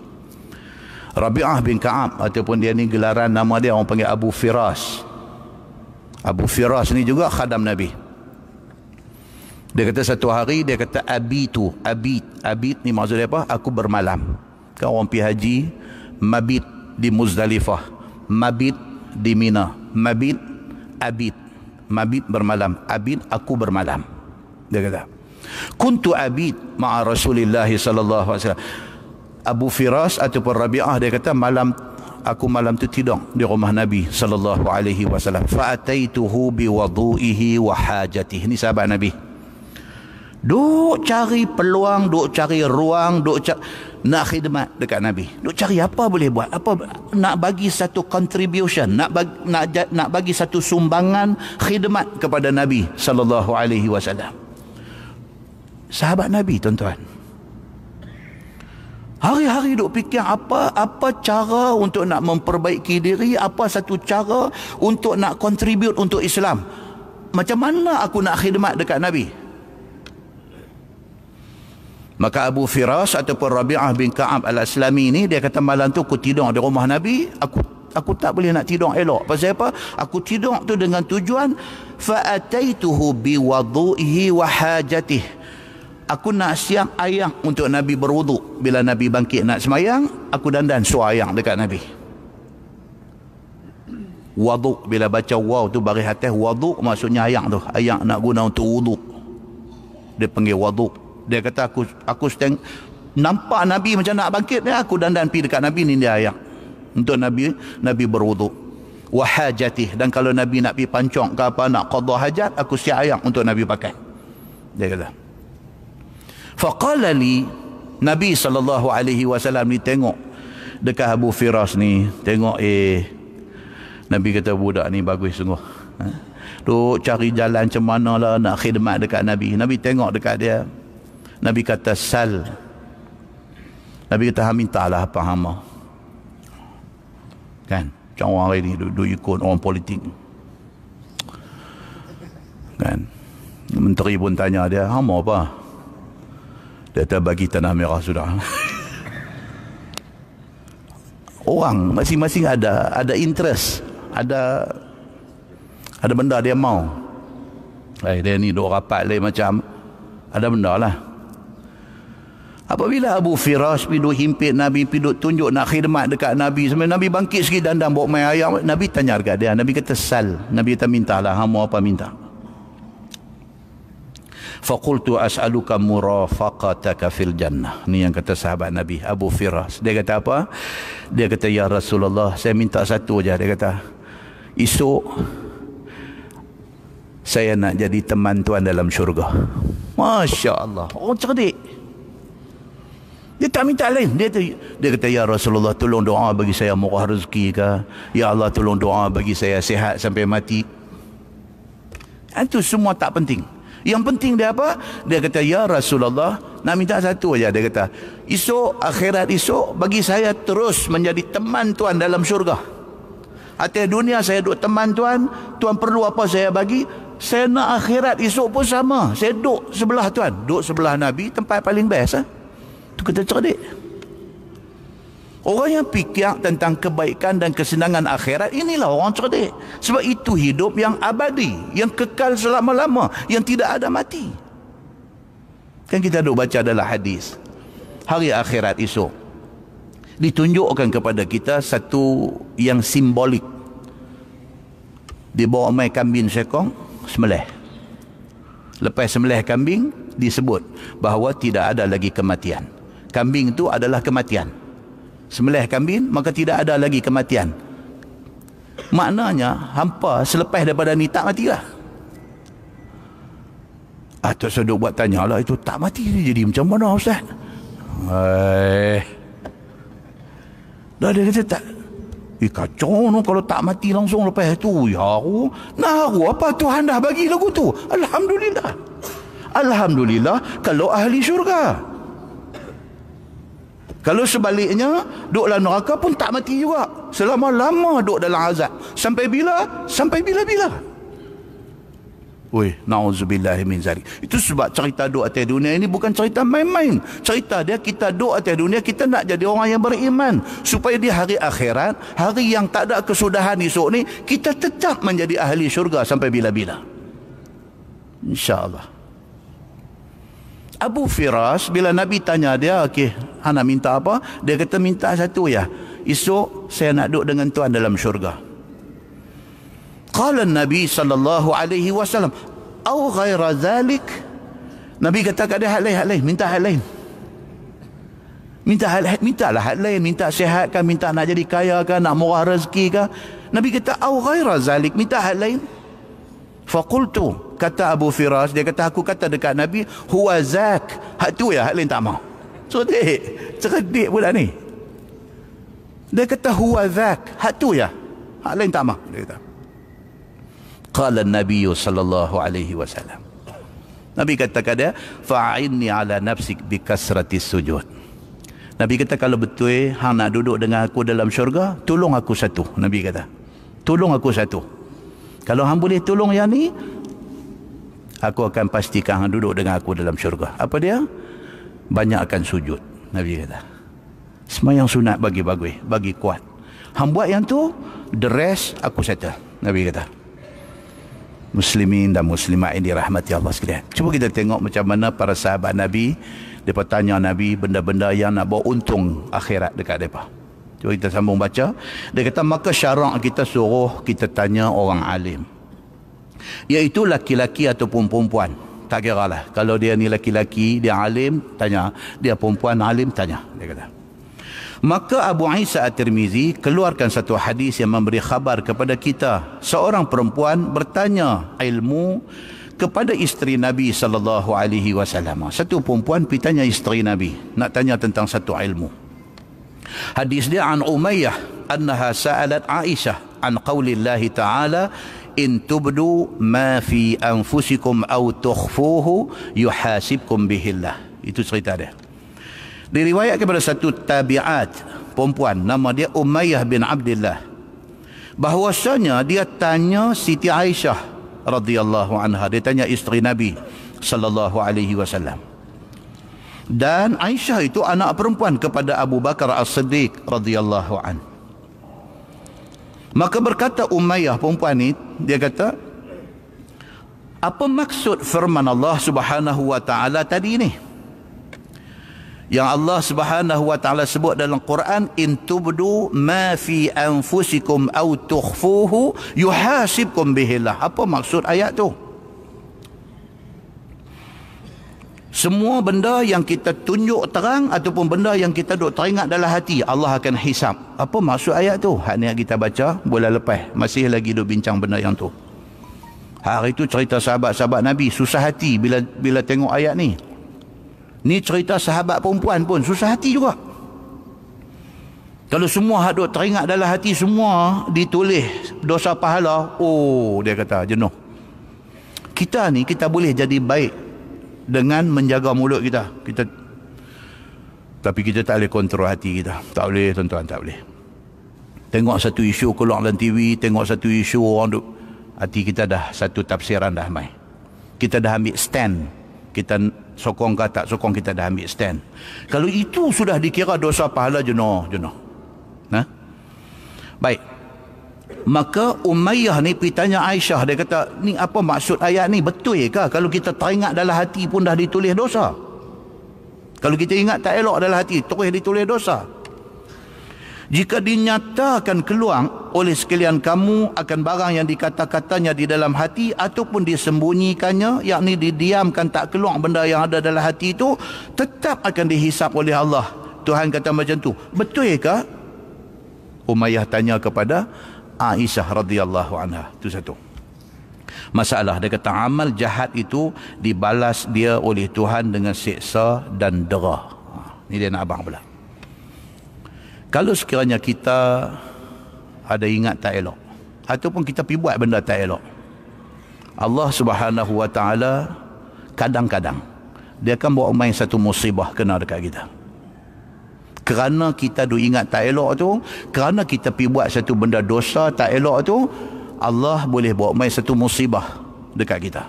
Rabi'ah bin Ka'ab ataupun dia ni gelaran nama dia orang panggil Abu Firas Abu Firas ni juga khadam Nabi dia kata satu hari dia kata tu, abit abit ni maksud dia apa aku bermalam Kau orang pergi haji mabit di Muzdalifah mabit di Mina mabit abit mabit bermalam abit aku bermalam dia kata, "Kuntu abid ma'a Rasulillah sallallahu alaihi wasallam." Abu Firas ataupun Rabi'ah dia kata, "Malam aku malam tu tidur di rumah Nabi sallallahu alaihi wasallam. Fa'ataituhu biwudhu'ihi wa hajatih." Ini sahabat Nabi. Duk cari peluang, duk cari ruang, duk cari nak khidmat dekat Nabi. Duk cari apa boleh buat? Apa nak bagi satu contribution, nak bagi, nak nak bagi satu sumbangan khidmat kepada Nabi sallallahu alaihi wasallam sahabat Nabi tuan-tuan. Hari-hari duk fikir apa apa cara untuk nak memperbaiki diri, apa satu cara untuk nak contribute untuk Islam. Macam mana aku nak khidmat dekat Nabi? Maka Abu Firas ataupun Rabi'ah bin Ka'ab al-Aslami ni dia kata malam tu aku tidur di rumah Nabi, aku aku tak boleh nak tidur elok. Pasal apa? Aku tidur tu dengan tujuan fa'ataituhu biwadhu'ihi wa hajatihi aku nak siang ayah untuk Nabi berwuduk. Bila Nabi bangkit nak semayang, aku dandan suar ayah dekat Nabi. Waduk, bila baca waw tu bari hati, waduk maksudnya ayah tu. Ayah nak guna untuk wuduk. Dia panggil waduk. Dia kata, aku aku steng, nampak Nabi macam nak bangkit, ni aku dandan pergi dekat Nabi ni dia ayah. Untuk Nabi, Nabi berwuduk. Wahajatih. Dan kalau Nabi nak pergi pancong ke apa, nak qadha hajat, aku siap ayah untuk Nabi pakai. Dia kata, Faqala li Nabi sallallahu alaihi wasallam ni tengok dekat Abu Firas ni, tengok eh Nabi kata budak ni bagus sungguh. Ha? Duk cari jalan macam manalah nak khidmat dekat Nabi. Nabi tengok dekat dia. Nabi kata sal. Nabi kata ha mintalah apa hama. Kan? Macam orang hari ni duk, duk ikut orang politik. Kan? Menteri pun tanya dia, hama apa? Data bagi tanah merah sudah. Orang masing-masing ada ada interest, ada ada benda dia mau. Eh, dia ni dok rapat lain macam ada benda lah. Apabila Abu Firas pidu himpit Nabi pidu tunjuk nak khidmat dekat Nabi sebenarnya Nabi bangkit sikit dandang bawa main ayam Nabi tanya dekat dia Nabi kata sal Nabi kata mintalah mau apa minta. Fakultu as'aluka murafaqataka fil jannah ni yang kata sahabat nabi Abu Firas dia kata apa dia kata ya Rasulullah saya minta satu aja dia kata esok saya nak jadi teman tuan dalam syurga Masya Allah Oh cerdik Dia tak minta lain Dia tu, dia kata Ya Rasulullah tolong doa bagi saya murah rezeki ke Ya Allah tolong doa bagi saya sihat sampai mati Itu semua tak penting yang penting dia apa? Dia kata, Ya Rasulullah, nak minta satu aja. Dia kata, esok akhirat esok bagi saya terus menjadi teman Tuhan dalam syurga. Hati dunia saya duduk teman Tuhan, Tuhan perlu apa saya bagi, saya nak akhirat esok pun sama. Saya duduk sebelah Tuhan. Duduk sebelah Nabi, tempat paling best. Ha? Ah. Itu kata cerdik. Orang yang fikir tentang kebaikan dan kesenangan akhirat inilah orang cerdik. Sebab itu hidup yang abadi, yang kekal selama-lama, yang tidak ada mati. Kan kita duk baca adalah hadis. Hari akhirat esok ditunjukkan kepada kita satu yang simbolik. Dibawa mai kambing sekong semelih. Lepas semelih kambing disebut bahawa tidak ada lagi kematian. Kambing itu adalah kematian sembelih kambing maka tidak ada lagi kematian maknanya hampa selepas daripada ni tak matilah atau ah, saya buat tanya lah itu tak mati jadi macam mana Ustaz hai eh. dah dia kata tak Eh kacau no, kalau tak mati langsung lepas itu Ya aku Nah aku apa Tuhan dah bagi lagu tu Alhamdulillah Alhamdulillah Kalau ahli syurga kalau sebaliknya, duduk dalam neraka pun tak mati juga. Selama lama duduk dalam azab. Sampai bila? Sampai bila-bila. Weh, na'udzubillah min zari. Itu sebab cerita duduk atas dunia ini bukan cerita main-main. Cerita dia kita duduk atas dunia, kita nak jadi orang yang beriman. Supaya di hari akhirat, hari yang tak ada kesudahan esok ni, kita tetap menjadi ahli syurga sampai bila-bila. InsyaAllah. Abu Firas bila Nabi tanya dia okey hana minta apa dia kata minta satu ya esok saya nak duduk dengan tuan dalam syurga qala nabi sallallahu alaihi wasallam au ghaira zalik nabi kata kat dia hal lain hal lain minta hal lain minta hal lain Minta lah hal lain minta sihat kan minta nak jadi kaya kan nak murah rezeki kan nabi kata au ghaira zalik minta hal lain Fakultu kata Abu Firas dia kata aku kata dekat Nabi huwa zak hak tu ya hak lain tak mau cerdik cerdik pula ni dia kata huwa zak hak tu ya hak lain tak mau dia kata qala Nabi sallallahu alaihi wasallam Nabi kata kepada dia fa'inni ala nafsik bi kasrati sujud Nabi kata kalau betul hang nak duduk dengan aku dalam syurga tolong aku satu Nabi kata tolong aku satu kalau hang boleh tolong yang ni, aku akan pastikan hang duduk dengan aku dalam syurga. Apa dia? Banyak akan sujud. Nabi kata. semua yang sunat bagi bagui, bagi kuat. Hang buat yang tu, the rest aku settle. Nabi kata. Muslimin dan muslimat ini rahmati Allah sekalian. Cuba kita tengok macam mana para sahabat Nabi, mereka tanya Nabi benda-benda yang nak bawa untung akhirat dekat mereka. Cuba kita sambung baca. Dia kata, maka syarak kita suruh kita tanya orang alim. Iaitu laki-laki ataupun perempuan. Tak kira lah. Kalau dia ni laki-laki, dia alim, tanya. Dia perempuan alim, tanya. Dia kata. Maka Abu Isa At-Tirmizi keluarkan satu hadis yang memberi khabar kepada kita. Seorang perempuan bertanya ilmu kepada isteri Nabi sallallahu alaihi wasallam. Satu perempuan pergi tanya isteri Nabi nak tanya tentang satu ilmu. Hadis dia an Umayyah annaha sa'alat Aisyah an qawli Allah Ta'ala in tubdu ma fi anfusikum aw tukhfuhu yuhasibkum bihillah. Itu cerita dia. Diriwayat kepada satu tabi'at perempuan nama dia Umayyah bin Abdullah bahwasanya dia tanya Siti Aisyah radhiyallahu anha dia tanya isteri Nabi sallallahu alaihi wasallam dan Aisyah itu anak perempuan kepada Abu Bakar As-Siddiq radhiyallahu an. Maka berkata Umayyah perempuan ini dia kata apa maksud firman Allah Subhanahu wa taala tadi ini Yang Allah Subhanahu wa taala sebut dalam Quran in tubdu ma fi anfusikum aw tukhfuhu yuhasibkum bihi lah. Apa maksud ayat tu? Semua benda yang kita tunjuk terang ataupun benda yang kita duk teringat dalam hati, Allah akan hisap. Apa maksud ayat tu? Hak ni kita baca bulan lepas. Masih lagi duk bincang benda yang tu. Hari tu cerita sahabat-sahabat Nabi susah hati bila bila tengok ayat ni. Ni cerita sahabat perempuan pun susah hati juga. Kalau semua hak duk teringat dalam hati semua ditulis dosa pahala, oh dia kata jenuh. Kita ni kita boleh jadi baik dengan menjaga mulut kita. Kita tapi kita tak boleh kontrol hati kita. Tak boleh, tuan-tuan, tak boleh. Tengok satu isu keluar dalam TV, tengok satu isu orang duk hati kita dah satu tafsiran dah mai. Kita dah ambil stand. Kita sokong ke tak sokong kita dah ambil stand. Kalau itu sudah dikira dosa pahala jenuh, jenuh. Nah. Ha? Baik. Maka Umayyah ni pergi tanya Aisyah. Dia kata, ni apa maksud ayat ni? Betul ke? Kalau kita teringat dalam hati pun dah ditulis dosa. Kalau kita ingat tak elok dalam hati, terus ditulis dosa. Jika dinyatakan keluar oleh sekalian kamu akan barang yang dikata-katanya di dalam hati ataupun disembunyikannya, yakni didiamkan tak keluar benda yang ada dalam hati itu, tetap akan dihisap oleh Allah. Tuhan kata macam tu. Betul ke? Umayyah tanya kepada Aisyah radhiyallahu anha. Itu satu. Masalah dia kata amal jahat itu dibalas dia oleh Tuhan dengan seksa dan dera. Ha, ini dia nak abang pula. Kalau sekiranya kita ada ingat tak elok ataupun kita pergi buat benda tak elok. Allah Subhanahu Wa Taala kadang-kadang dia akan bawa main satu musibah kena dekat kita kerana kita duk ingat tak elok tu kerana kita pi buat satu benda dosa tak elok tu Allah boleh bawa mai satu musibah dekat kita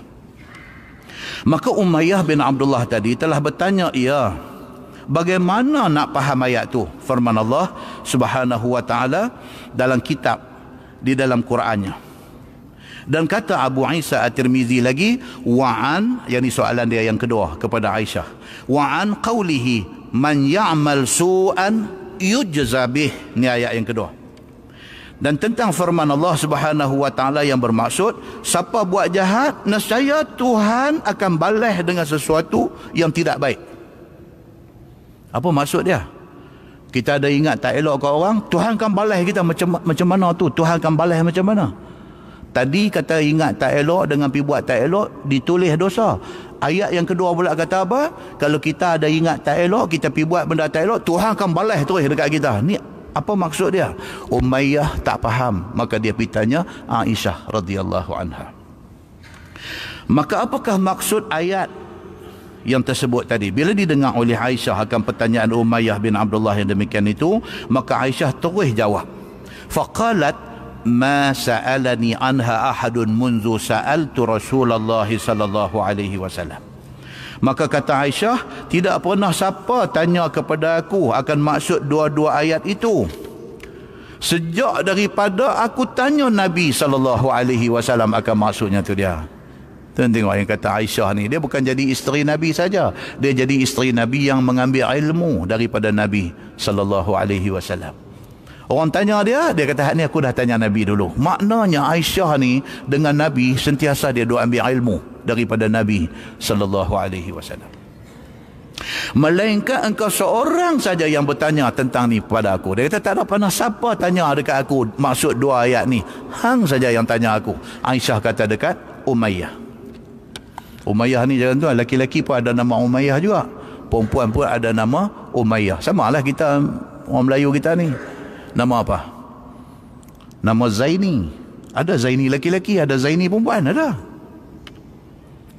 maka Umayyah bin Abdullah tadi telah bertanya ia ya, bagaimana nak faham ayat tu firman Allah subhanahu wa ta'ala dalam kitab di dalam Qur'annya dan kata Abu Isa At-Tirmizi lagi wa'an yakni soalan dia yang kedua kepada Aisyah wa'an qawlihi man ya'mal su'an yujza bih ni ayat yang kedua dan tentang firman Allah Subhanahu wa taala yang bermaksud siapa buat jahat nescaya Tuhan akan balas dengan sesuatu yang tidak baik apa maksud dia kita ada ingat tak elok ke orang Tuhan akan balas kita macam macam mana tu Tuhan akan balas macam mana tadi kata ingat tak elok dengan pi buat tak elok ditulis dosa Ayat yang kedua pula kata apa? Kalau kita ada ingat tak elok, kita pergi buat benda tak elok, Tuhan akan balas terus dekat kita. Ni apa maksud dia? Umayyah tak faham. Maka dia pitanya Aisyah radhiyallahu anha. Maka apakah maksud ayat yang tersebut tadi? Bila didengar oleh Aisyah akan pertanyaan Umayyah bin Abdullah yang demikian itu, maka Aisyah terus jawab. Faqalat ما سألني عنها أحد منذ سألت رسول الله صلى الله عليه وسلم Maka kata Aisyah, tidak pernah siapa tanya kepada aku akan maksud dua-dua ayat itu. Sejak daripada aku tanya Nabi sallallahu alaihi wasallam akan maksudnya tu dia. Tuan tengok yang kata Aisyah ni, dia bukan jadi isteri Nabi saja, dia jadi isteri Nabi yang mengambil ilmu daripada Nabi sallallahu alaihi wasallam. Orang tanya dia, dia kata, ni aku dah tanya Nabi dulu. Maknanya Aisyah ni dengan Nabi sentiasa dia doa ambil ilmu daripada Nabi sallallahu alaihi wasallam. Melainkan engkau seorang saja yang bertanya tentang ni kepada aku. Dia kata tak ada pernah siapa tanya dekat aku maksud dua ayat ni. Hang saja yang tanya aku. Aisyah kata dekat Umayyah. Umayyah ni jangan tuan laki-laki pun ada nama Umayyah juga. Perempuan pun ada nama Umayyah. Samalah kita orang Melayu kita ni. Nama apa? Nama Zaini. Ada Zaini laki-laki, ada Zaini perempuan, ada.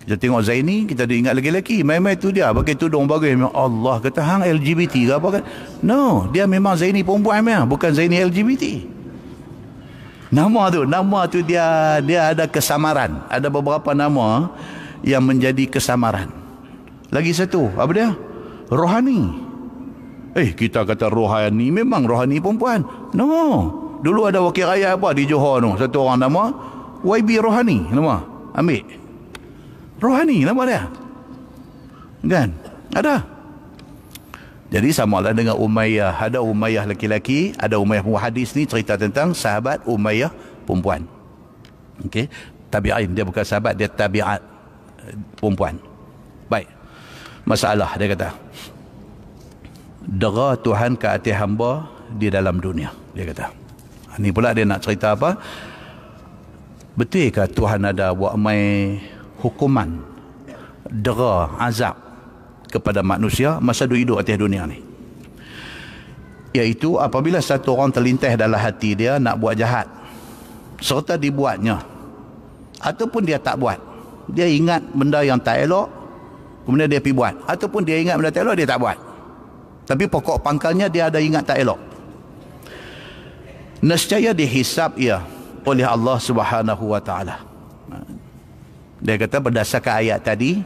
Kita tengok Zaini, kita ada ingat laki-laki. Memang itu dia, pakai tudung bagus. Allah kata, hang LGBT ke apa kan? No, dia memang Zaini perempuan, memang. bukan Zaini LGBT. Nama tu, nama tu dia dia ada kesamaran. Ada beberapa nama yang menjadi kesamaran. Lagi satu, apa dia? Rohani. Rohani. Eh, kita kata rohani memang rohani perempuan. No. Dulu ada wakil rakyat apa di Johor tu. Satu orang nama YB Rohani nama. Ambil. Rohani nama dia. Kan? Ada. Jadi sama samalah dengan Umayyah. Ada Umayyah laki-laki, ada Umayyah perempuan. Hadis ni cerita tentang sahabat Umayyah perempuan. Okey. Tabi'in dia bukan sahabat, dia tabi'at eh, perempuan. Baik. Masalah dia kata dera Tuhan ke atas hamba di dalam dunia dia kata ni pula dia nak cerita apa betul ke Tuhan ada buat mai hukuman dera azab kepada manusia masa hidup atas dunia ni iaitu apabila satu orang terlintas dalam hati dia nak buat jahat serta dibuatnya ataupun dia tak buat dia ingat benda yang tak elok kemudian dia pergi buat ataupun dia ingat benda tak elok dia tak buat tapi pokok pangkalnya dia ada ingat tak elok. Nescaya dihisap ia oleh Allah Subhanahu wa taala. Dia kata berdasarkan ayat tadi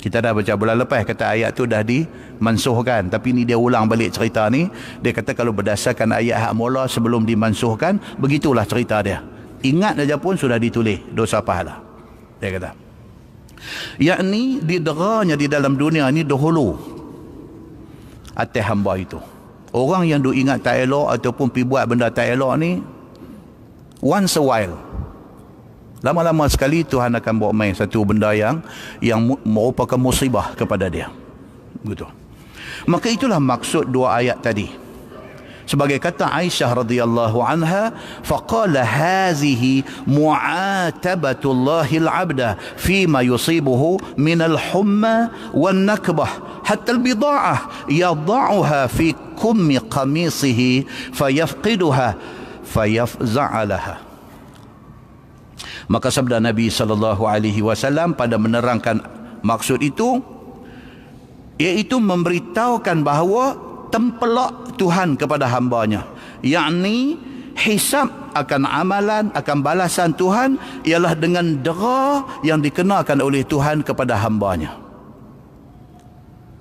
kita dah baca bulan lepas kata ayat tu dah dimansuhkan tapi ni dia ulang balik cerita ni dia kata kalau berdasarkan ayat hak mula sebelum dimansuhkan begitulah cerita dia ingat saja pun sudah ditulis dosa pahala dia kata yakni dideranya di dalam dunia ni dahulu atas hamba itu. Orang yang duk ingat tak elok ataupun pi buat benda tak elok ni once a while lama-lama sekali Tuhan akan bawa main satu benda yang yang merupakan musibah kepada dia. Begitu. Maka itulah maksud dua ayat tadi sebagai kata Aisyah radhiyallahu anha faqala hazihi mu'atabatullahi al-abda fi ma yusibuhu min al-humma wan nakbah hatta al-bida'ah yad'uha fi kum qamisihi fayafqiduha fayafza'alaha maka sabda Nabi sallallahu alaihi wasallam pada menerangkan maksud itu iaitu memberitahukan bahawa tempelak Tuhan kepada hambanya. Yakni hisap akan amalan, akan balasan Tuhan ialah dengan dera yang dikenakan oleh Tuhan kepada hambanya.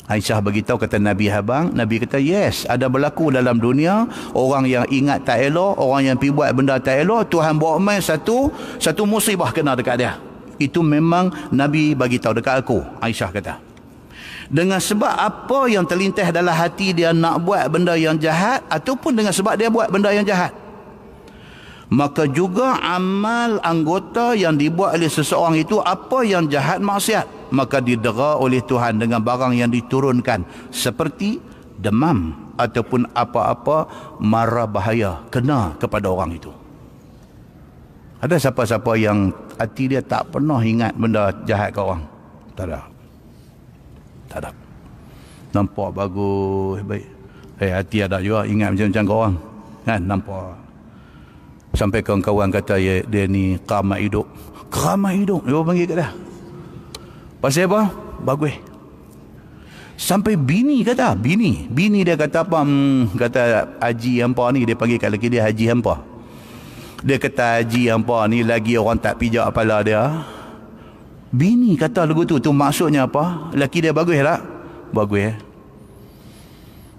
Aisyah beritahu kata Nabi Habang, Nabi kata yes, ada berlaku dalam dunia, orang yang ingat tak elok, orang yang pergi buat benda tak elok, Tuhan bawa main satu, satu musibah kena dekat dia. Itu memang Nabi bagi tahu dekat aku, Aisyah kata dengan sebab apa yang terlintas dalam hati dia nak buat benda yang jahat ataupun dengan sebab dia buat benda yang jahat maka juga amal anggota yang dibuat oleh seseorang itu apa yang jahat maksiat maka didera oleh Tuhan dengan barang yang diturunkan seperti demam ataupun apa-apa marah bahaya kena kepada orang itu ada siapa-siapa yang hati dia tak pernah ingat benda jahat ke orang tak ada tak ada. Nampak bagus, baik. Eh, hati ada juga, ingat macam-macam kau orang. Kan, nampak. Sampai kawan-kawan kata ya, dia ni keramat hidup. Keramat hidup, dia panggil kat dia. Pasal apa? Bagus. Sampai bini kata, bini. Bini dia kata apa? Hmm, kata Haji Hampa ni, dia panggil kat lelaki dia Haji Hampa. Dia kata Haji Hampa ni lagi orang tak pijak kepala dia. Bini kata lagu tu, tu maksudnya apa? Laki dia bagus tak? Bagus ya. Eh?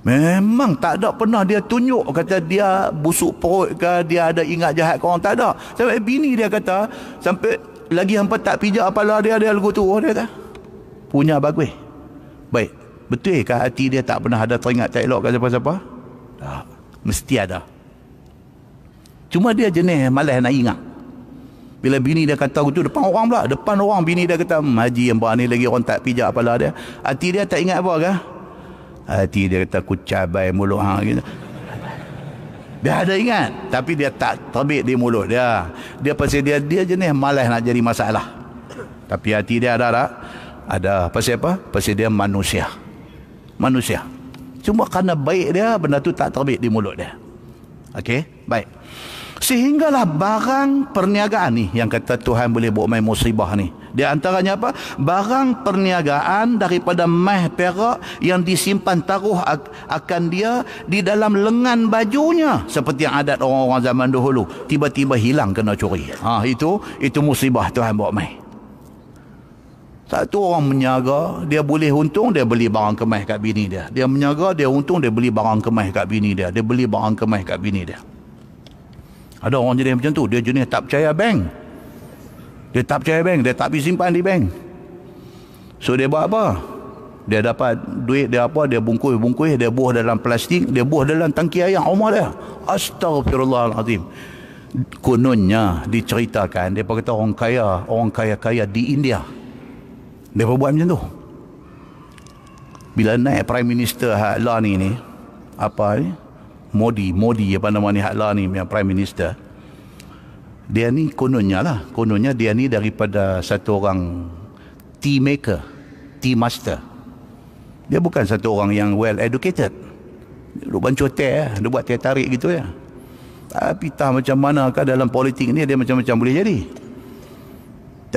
Memang tak ada pernah dia tunjuk kata dia busuk perut ke dia ada ingat jahat kau orang tak ada. Sampai bini dia kata sampai lagi hampa tak pijak apalah dia dia lagu tu oh, dia kata. Punya bagus. Baik. Betul ke hati dia tak pernah ada teringat tak elok ke siapa-siapa? Tak. Mesti ada. Cuma dia jenis malas nak ingat. Bila bini dia kata aku gitu depan orang pula. Depan orang bini dia kata, hmm, Haji yang buat ni lagi orang tak pijak kepala dia. Hati dia tak ingat apa ke? Hati dia kata, ku cabai mulut. Ha, Dia ada ingat. Tapi dia tak terbit di mulut dia. Dia pasal dia dia jenis malas nak jadi masalah. Tapi hati dia ada tak? Ada. Pasal apa? Pasal dia manusia. Manusia. Cuma kerana baik dia, benda tu tak terbit di mulut dia. Okey? Baik. Sehinggalah barang perniagaan ni yang kata Tuhan boleh buat main musibah ni. Di antaranya apa? Barang perniagaan daripada meh perak yang disimpan taruh akan dia di dalam lengan bajunya. Seperti yang adat orang-orang zaman dahulu. Tiba-tiba hilang kena curi. Ha, itu itu musibah Tuhan buat main. Satu orang menyaga, dia boleh untung, dia beli barang kemah kat bini dia. Dia menyaga, dia untung, dia beli barang kemah kat bini dia. Dia beli barang kemah kat kat bini dia. Ada orang jenis macam tu. Dia jenis tak percaya bank. Dia tak percaya bank. Dia tak pergi simpan di bank. So dia buat apa? Dia dapat duit dia apa? Dia bungkus-bungkus. Dia buah dalam plastik. Dia buah dalam tangki air rumah dia. Astagfirullahaladzim. Kononnya diceritakan. Dia kata orang kaya. Orang kaya-kaya di India. Dia buat macam tu. Bila naik Prime Minister lah ni ni. Apa ni? Eh? Modi, Modi apa nama ni Hakla ni yang Prime Minister. Dia ni kononnya lah, kononnya dia ni daripada satu orang tea maker, tea master. Dia bukan satu orang yang well educated. Dia duk bancuh teh, eh. dia buat teh tarik gitu ya. Tapi tah macam mana manakah dalam politik ni dia macam-macam boleh jadi.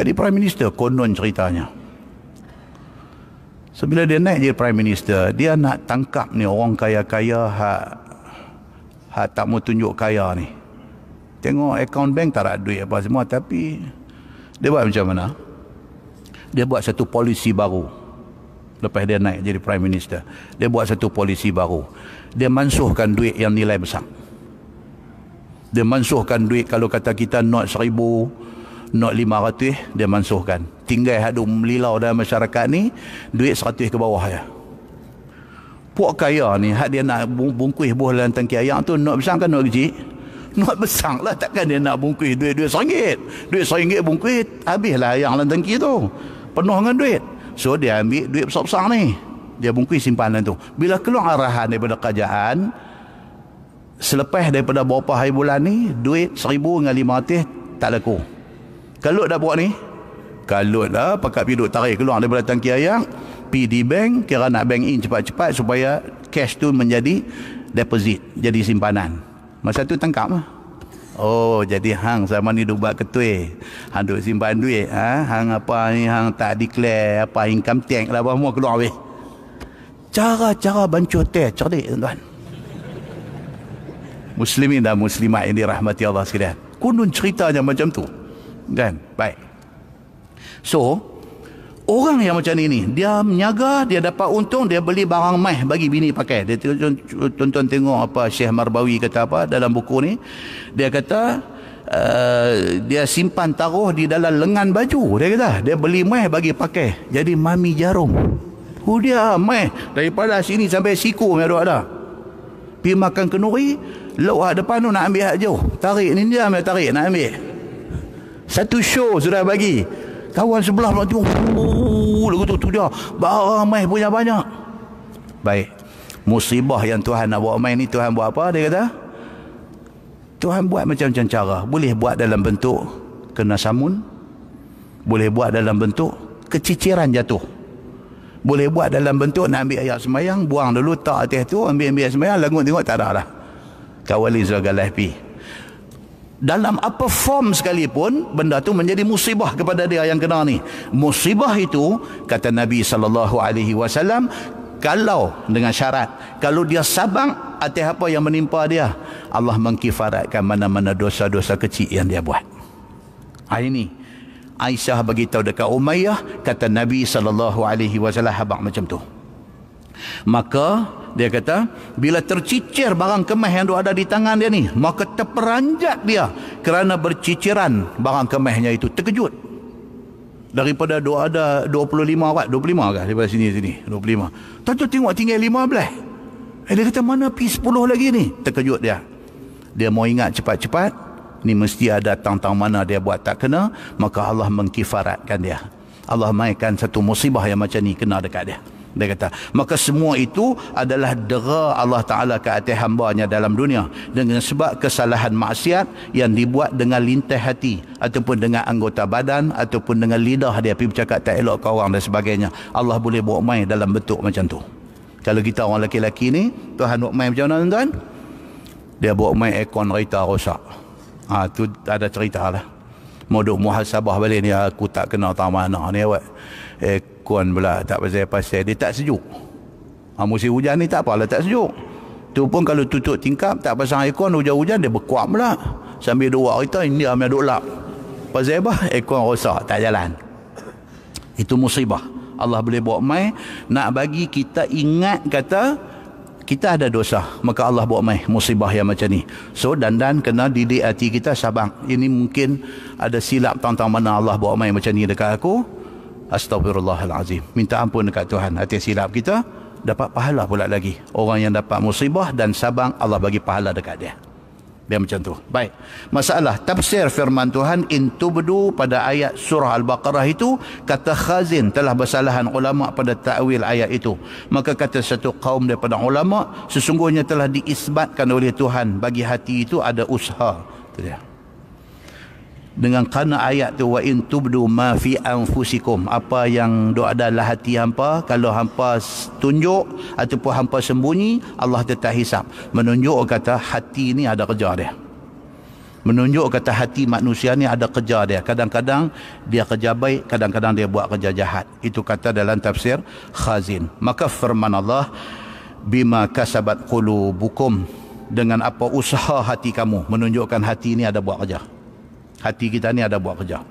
Jadi Prime Minister konon ceritanya. So dia naik jadi Prime Minister, dia nak tangkap ni orang kaya-kaya hak ha, tak mau tunjuk kaya ni. Tengok account bank tak ada duit apa semua tapi dia buat macam mana? Dia buat satu polisi baru. Lepas dia naik jadi Prime Minister. Dia buat satu polisi baru. Dia mansuhkan duit yang nilai besar. Dia mansuhkan duit kalau kata kita not seribu, not lima ratus, dia mansuhkan. Tinggal hadum lilau dalam masyarakat ni, duit seratus ke bawah ya. Puak kaya ni hak dia nak bungkus buah dalam tangki ayam tu nak besar kan nak kecil? Nak besar lah takkan dia nak bungkus duit-duit seringgit. Duit seringgit bungkus habislah ayam dalam tangki tu. Penuh dengan duit. So dia ambil duit besar-besar ni. Dia bungkus simpanan tu. Bila keluar arahan daripada kerajaan, selepas daripada berapa hari bulan ni, duit seribu dengan lima ratus tak laku. Kalut dah buat ni? Kalut dah pakat piduk tarik keluar daripada tangki ayam pi di bank kira nak bank in cepat-cepat supaya cash tu menjadi deposit jadi simpanan masa tu tangkap lah Oh jadi hang sama ni duk buat ketui Hang duk simpan duit ha? Hang apa ni hang tak declare Apa income tax lah apa semua keluar weh Cara-cara bancuh teh cerdik tuan-tuan Muslimin dan muslimat ini rahmati Allah sekalian Kunun ceritanya macam tu Kan baik So Orang yang macam ini, dia menyaga, dia dapat untung, dia beli barang meh bagi bini pakai. Dia tonton tengok apa Syekh Marbawi kata apa dalam buku ni. Dia kata uh, dia simpan taruh di dalam lengan baju dia kata dia beli meh bagi pakai jadi mami jarum hu oh, dia meh daripada sini sampai siku dia ya, ada dah makan kenuri lewat depan tu nak ambil hak jauh tarik ninja dia tarik nak ambil satu show sudah bagi Kawan sebelah pula tengok. Oh, lagu tu, tu dia. Barang main punya banyak. Baik. Musibah yang Tuhan nak buat main ni Tuhan buat apa? Dia kata. Tuhan buat macam-macam cara. Boleh buat dalam bentuk kena samun. Boleh buat dalam bentuk keciciran jatuh. Boleh buat dalam bentuk nak ambil ayat semayang. Buang dulu tak atas tu. Ambil-ambil ayat semayang. Langut tengok tak ada lah. Kawalin surga lahpi dalam apa form sekalipun benda tu menjadi musibah kepada dia yang kena ni musibah itu kata Nabi sallallahu alaihi wasallam kalau dengan syarat kalau dia sabang, atas apa yang menimpa dia Allah mengkifaratkan mana-mana dosa-dosa kecil yang dia buat hari ah, ini Aisyah bagi tahu dekat Umayyah kata Nabi sallallahu alaihi wasallam habaq macam tu maka dia kata, bila tercicir barang kemah yang ada di tangan dia ni, maka terperanjat dia kerana berciciran barang kemahnya itu. Terkejut. Daripada dua ada 25 awak, 25 kah daripada sini sini, 25. Tentu tengok tinggal 15. Eh, dia kata, mana p 10 lagi ni? Terkejut dia. Dia mau ingat cepat-cepat, ni mesti ada tang-tang mana dia buat tak kena, maka Allah mengkifaratkan dia. Allah mainkan satu musibah yang macam ni kena dekat dia dia kata maka semua itu adalah dera Allah Ta'ala ke atas hambanya dalam dunia dengan sebab kesalahan maksiat yang dibuat dengan lintah hati ataupun dengan anggota badan ataupun dengan lidah dia pergi bercakap tak elok ke orang dan sebagainya Allah boleh buat main dalam bentuk macam tu kalau kita orang lelaki-lelaki ni Tuhan buat main macam mana tuan-tuan dia buat main ekon kereta rosak ha, ada cerita lah Mau duk muhasabah balik ni aku tak kenal tak mana ni awak. Eh, kon pula tak pasal-pasal dia tak sejuk ha, musim hujan ni tak apa apalah tak sejuk tu pun kalau tutup tingkap tak pasang aircon hujan-hujan dia berkuam pula sambil dua kita ini dia ambil lap pasal apa aircon rosak tak jalan itu musibah Allah boleh buat mai nak bagi kita ingat kata kita ada dosa maka Allah buat mai musibah yang macam ni so dan dan kena didik hati kita sabang ini mungkin ada silap tentang mana Allah buat mai macam ni dekat aku Astagfirullahalazim. Minta ampun dekat Tuhan atas silap kita, dapat pahala pula lagi. Orang yang dapat musibah dan sabang Allah bagi pahala dekat dia. Biar macam tu. Baik. Masalah tafsir firman Tuhan in tubdu pada ayat surah Al-Baqarah itu kata Khazin telah bersalahan ulama pada takwil ayat itu. Maka kata satu kaum daripada ulama sesungguhnya telah diisbatkan oleh Tuhan bagi hati itu ada usaha. Itu dia dengan kerana ayat tu wa in tubdu ma fi anfusikum apa yang doa adalah hati hampa kalau hampa tunjuk ataupun hampa sembunyi Allah tetap hisap menunjuk kata hati ni ada kerja dia menunjuk kata hati manusia ni ada kerja dia kadang-kadang dia kerja baik kadang-kadang dia buat kerja jahat itu kata dalam tafsir khazin maka firman Allah bima kasabat qulubukum dengan apa usaha hati kamu menunjukkan hati ini ada buat kerja hati kita ni ada buat kerja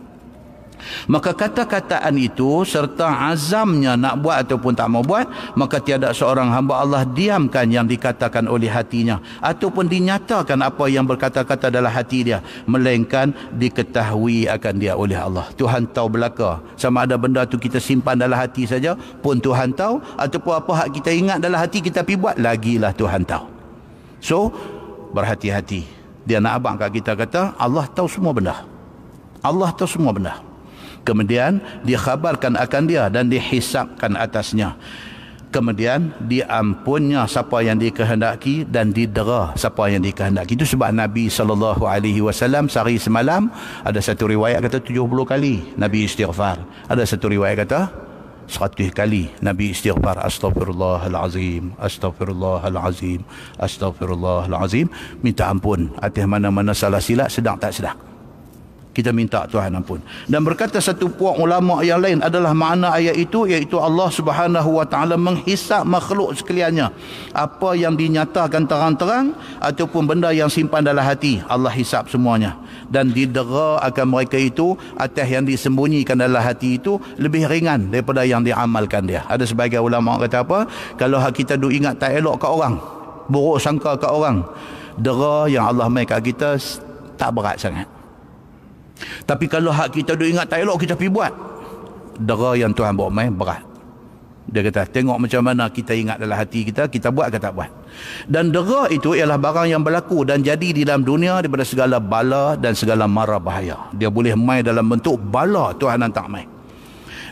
maka kata-kataan itu serta azamnya nak buat ataupun tak mau buat maka tiada seorang hamba Allah diamkan yang dikatakan oleh hatinya ataupun dinyatakan apa yang berkata-kata adalah hati dia melainkan diketahui akan dia oleh Allah Tuhan tahu belaka sama ada benda tu kita simpan dalam hati saja pun Tuhan tahu ataupun apa hak kita ingat dalam hati kita pi buat lagilah Tuhan tahu so berhati-hati dia nak abang kat kita kata Allah tahu semua benda Allah tahu semua benda kemudian dia khabarkan akan dia dan dihisapkan atasnya kemudian diampunnya siapa yang dikehendaki dan didera siapa yang dikehendaki itu sebab Nabi saw alaihi sehari semalam ada satu riwayat kata 70 kali Nabi istighfar ada satu riwayat kata seratus kali Nabi istighfar Astaghfirullahalazim Astaghfirullahalazim Astaghfirullahalazim Minta ampun Atas mana-mana salah silap Sedang tak sedang kita minta Tuhan ampun. Dan berkata satu puak ulama yang lain adalah makna ayat itu iaitu Allah Subhanahu wa taala menghisap makhluk sekaliannya. Apa yang dinyatakan terang-terang ataupun benda yang simpan dalam hati, Allah hisap semuanya. Dan didera akan mereka itu atas yang disembunyikan dalam hati itu lebih ringan daripada yang diamalkan dia. Ada sebagai ulama kata apa? Kalau kita duk ingat tak elok ke orang, buruk sangka ke orang, dera yang Allah mai kat kita tak berat sangat. Tapi kalau hak kita duk ingat tak elok kita pi buat. Dera yang Tuhan bawa main berat. Dia kata tengok macam mana kita ingat dalam hati kita kita buat ke tak buat. Dan dera itu ialah barang yang berlaku dan jadi di dalam dunia daripada segala bala dan segala mara bahaya. Dia boleh main dalam bentuk bala Tuhan tak main.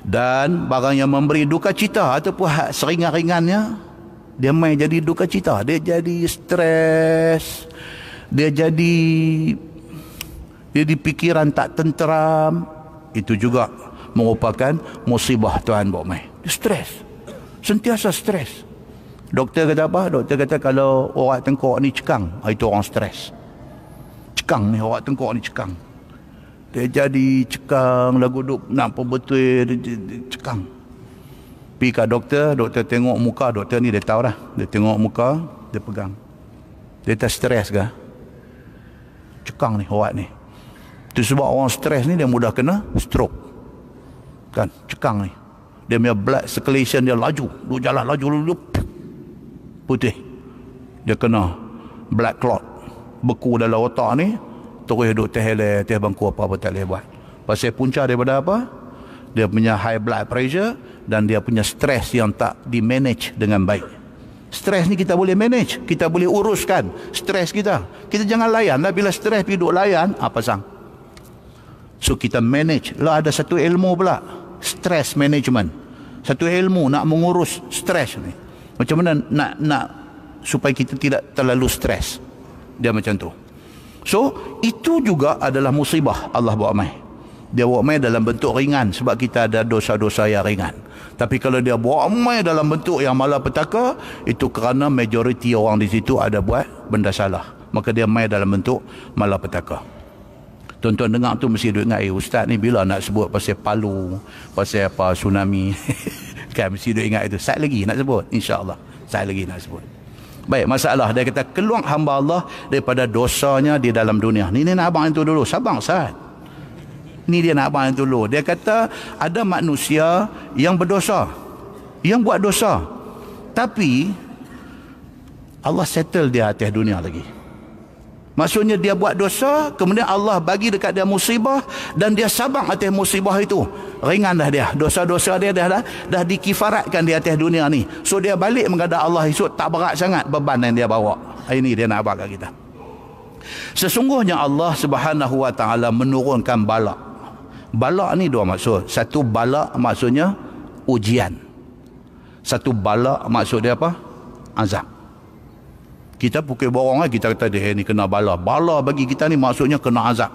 Dan barang yang memberi duka cita ataupun hak seringan-ringannya dia main jadi duka cita. Dia jadi stres. Dia jadi jadi pikiran tak tenteram itu juga merupakan musibah Tuhan buat mai. Stres. Sentiasa stres. Doktor kata apa? Doktor kata kalau orang tengkorak ni cekang, ah, itu orang stres. Cekang ni, orang tengkorak ni cekang. Dia jadi cekang, lagu duk nak pembetul, cekang. Pergi ke doktor, doktor tengok muka, doktor ni dia tahu dah. Dia tengok muka, dia pegang. Dia tak stres ke? Cekang ni, orang ni. Itu sebab orang stres ni dia mudah kena stroke. Kan, cekang ni. Dia punya blood circulation dia laju. Dia jalan laju, laju. Putih. Dia kena black clot. Beku dalam otak ni. Terus duduk terhele, teh bangku apa-apa tak boleh buat. Pasal punca daripada apa? Dia punya high blood pressure. Dan dia punya stres yang tak di manage dengan baik. Stres ni kita boleh manage. Kita boleh uruskan stres kita. Kita jangan layan lah. Bila stres pergi duduk layan, apa ah, sang? So kita manage. Lah ada satu ilmu pula. Stress management. Satu ilmu nak mengurus stress ni. Macam mana nak nak supaya kita tidak terlalu stress? Dia macam tu. So, itu juga adalah musibah Allah buat mai. Dia buat mai dalam bentuk ringan sebab kita ada dosa-dosa yang ringan. Tapi kalau dia buat mai dalam bentuk yang malah petaka, itu kerana majoriti orang di situ ada buat benda salah. Maka dia mai dalam bentuk malah petaka. Tuan-tuan dengar tu mesti duit ngai eh, ustaz ni bila nak sebut pasal palu, pasal apa tsunami. kan mesti duit ingat itu. Sat lagi nak sebut insya-Allah. Sat lagi nak sebut. Baik, masalah dia kata keluar hamba Allah daripada dosanya di dalam dunia. Ni ni nak abang itu dulu. Sabang sat. Ni dia nak abang itu dulu. Dia kata ada manusia yang berdosa. Yang buat dosa. Tapi Allah settle dia atas dunia lagi. Maksudnya dia buat dosa, kemudian Allah bagi dekat dia musibah dan dia sabar atas musibah itu. Ringan dah dia. Dosa-dosa dia dah dah, dah dikifaratkan di atas dunia ni. So dia balik mengada Allah esok tak berat sangat beban yang dia bawa. Ini dia nak abang kita. Sesungguhnya Allah Subhanahu Wa Taala menurunkan bala. Bala ni dua maksud. Satu bala maksudnya ujian. Satu bala maksud dia apa? Azab. Kita pukul borong lah, kita kata dia ni kena bala. Bala bagi kita ni maksudnya kena azab.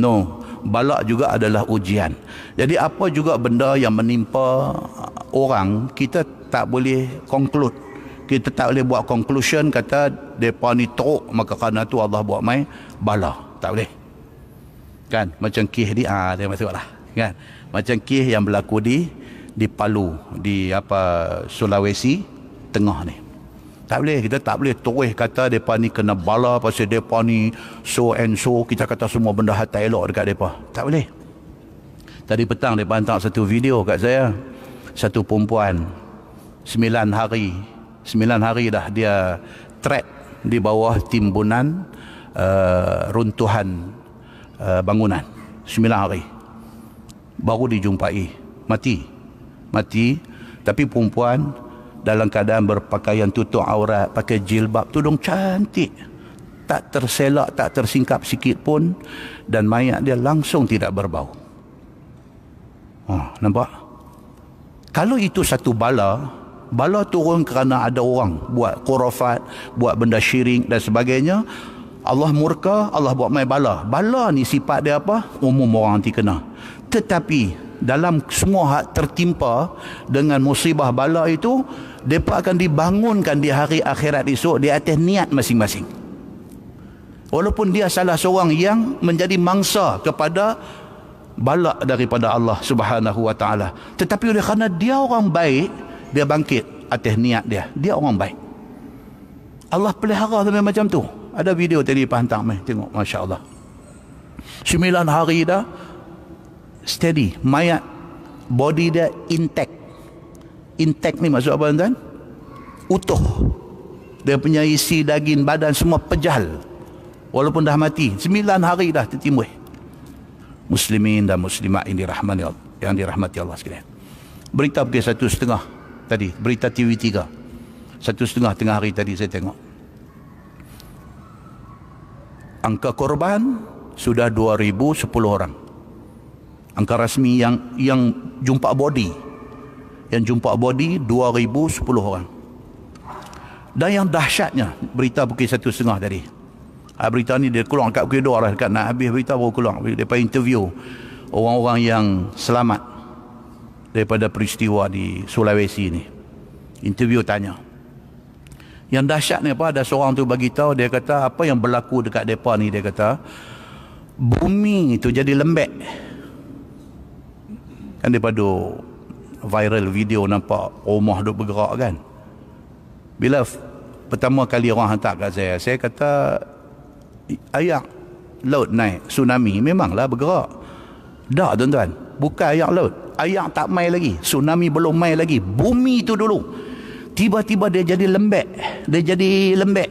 No, bala juga adalah ujian. Jadi apa juga benda yang menimpa orang, kita tak boleh conclude. Kita tak boleh buat conclusion kata mereka ni teruk maka kerana tu Allah buat main bala. Tak boleh. Kan? Macam kih ni, ah dia masuk lah. Kan? Macam kih yang berlaku di di Palu, di apa Sulawesi Tengah ni. Tak boleh, kita tak boleh toih kata mereka ni kena bala pasal mereka ni so and so. Kita kata semua benda tak elok dekat mereka. Tak boleh. Tadi petang mereka hantar satu video kat saya. Satu perempuan, sembilan hari. Sembilan hari dah dia trap di bawah timbunan uh, runtuhan uh, bangunan. Sembilan hari. Baru dijumpai. Mati. Mati. Tapi perempuan dalam keadaan berpakaian tutup aurat, pakai jilbab, tudung cantik. Tak terselak, tak tersingkap sikit pun dan mayat dia langsung tidak berbau. Oh, nampak? Kalau itu satu bala, bala turun kerana ada orang buat korofat, buat benda syirik dan sebagainya, Allah murka, Allah buat main bala. Bala ni sifat dia apa? Umum orang nanti kena. Tetapi dalam semua hak tertimpa dengan musibah bala itu depa akan dibangunkan di hari akhirat esok di atas niat masing-masing walaupun dia salah seorang yang menjadi mangsa kepada bala daripada Allah Subhanahu wa taala tetapi oleh kerana dia orang baik dia bangkit atas niat dia dia orang baik Allah pelihara sampai macam tu ada video tadi pantang mai tengok masya-Allah Sembilan hari dah steady mayat body dia intact intact ni maksud apa tuan utuh dia punya isi daging badan semua pejal walaupun dah mati 9 hari dah tertimbuh muslimin dan muslimat ini dirahmati Allah yang dirahmati Allah sekalian berita pukul satu setengah tadi berita TV3 satu setengah tengah hari tadi saya tengok angka korban sudah 2010 orang 2010 angka rasmi yang yang jumpa body yang jumpa body 2010 orang dan yang dahsyatnya berita pukul satu setengah tadi ah, berita ni dia keluar kat pukul dua lah dekat nak habis berita baru keluar dia interview orang-orang yang selamat daripada peristiwa di Sulawesi ni interview tanya yang dahsyat ni apa ada seorang tu bagi tahu dia kata apa yang berlaku dekat depa ni dia kata bumi itu jadi lembek yang daripada viral video nampak rumah duk bergerak kan. Bila pertama kali orang hantar kat saya, saya kata ayak laut naik tsunami memanglah bergerak. Dah tuan-tuan, bukan ayak laut. Ayak tak mai lagi, tsunami belum mai lagi. Bumi tu dulu. Tiba-tiba dia jadi lembek. Dia jadi lembek.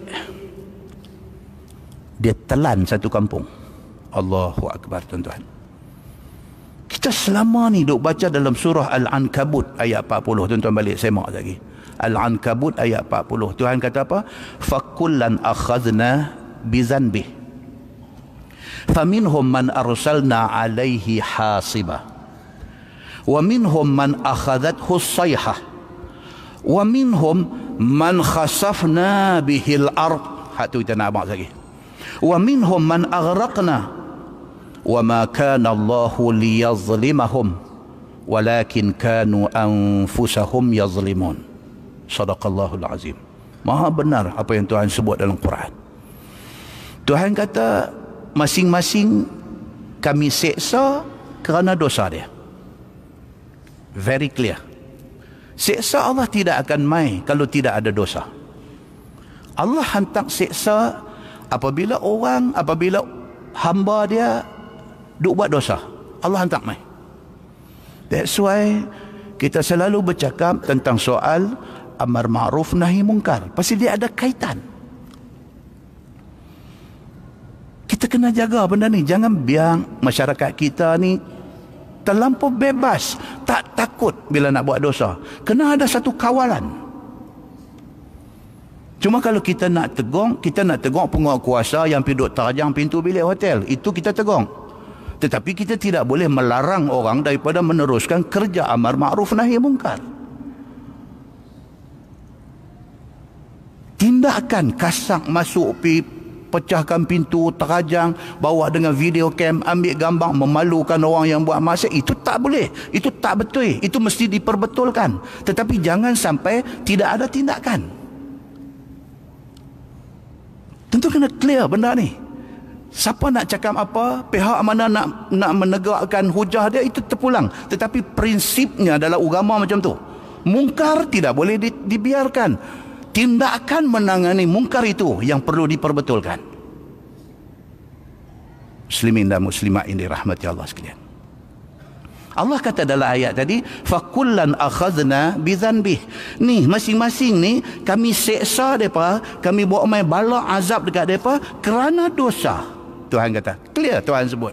Dia telan satu kampung. Allahu akbar tuan-tuan. Kita selama ni duk baca dalam surah Al-Ankabut ayat 40. Tuan-tuan balik semak lagi. Al-Ankabut ayat 40. Tuhan kata apa? Fakullan akhazna bizanbih. Faminhum man arsalna alaihi hasibah. Waminhum man akhadathu sayhah. Waminhum man khasafna bihil ard. Hak tu kita nak abang lagi. Wa man aghraqna وما كان الله ليظلمهم ولكن كانوا أنفسهم يظلمون صدق الله العظيم Maha benar apa yang Tuhan sebut dalam Quran. Tuhan kata masing-masing kami seksa kerana dosa dia. Very clear. Seksa Allah tidak akan mai kalau tidak ada dosa. Allah hantar seksa apabila orang, apabila hamba dia duk buat dosa Allah hantar mai that's why kita selalu bercakap tentang soal amar ma'ruf nahi mungkar pasti dia ada kaitan kita kena jaga benda ni jangan biar masyarakat kita ni terlampau bebas tak takut bila nak buat dosa kena ada satu kawalan cuma kalau kita nak tegong kita nak tegong penguat kuasa yang pergi duduk terajang pintu bilik hotel itu kita tegong tetapi kita tidak boleh melarang orang daripada meneruskan kerja amar ma'ruf nahi mungkar. Tindakan kasak masuk pi pecahkan pintu, terajang, bawa dengan video cam, ambil gambar, memalukan orang yang buat masa, itu tak boleh. Itu tak betul. Itu mesti diperbetulkan. Tetapi jangan sampai tidak ada tindakan. Tentu kena clear benda ni. Siapa nak cakap apa, pihak mana nak nak menegakkan hujah dia itu terpulang. Tetapi prinsipnya adalah agama macam tu. Mungkar tidak boleh di, dibiarkan. Tindakan menangani mungkar itu yang perlu diperbetulkan. Muslimin dan muslimat ini dirahmati Allah sekalian. Allah kata dalam ayat tadi, fakullan akhazna bidzanbih. Ni masing-masing ni kami seksa depa, kami buat main bala azab dekat depa kerana dosa. Tuhan kata. Clear Tuhan sebut.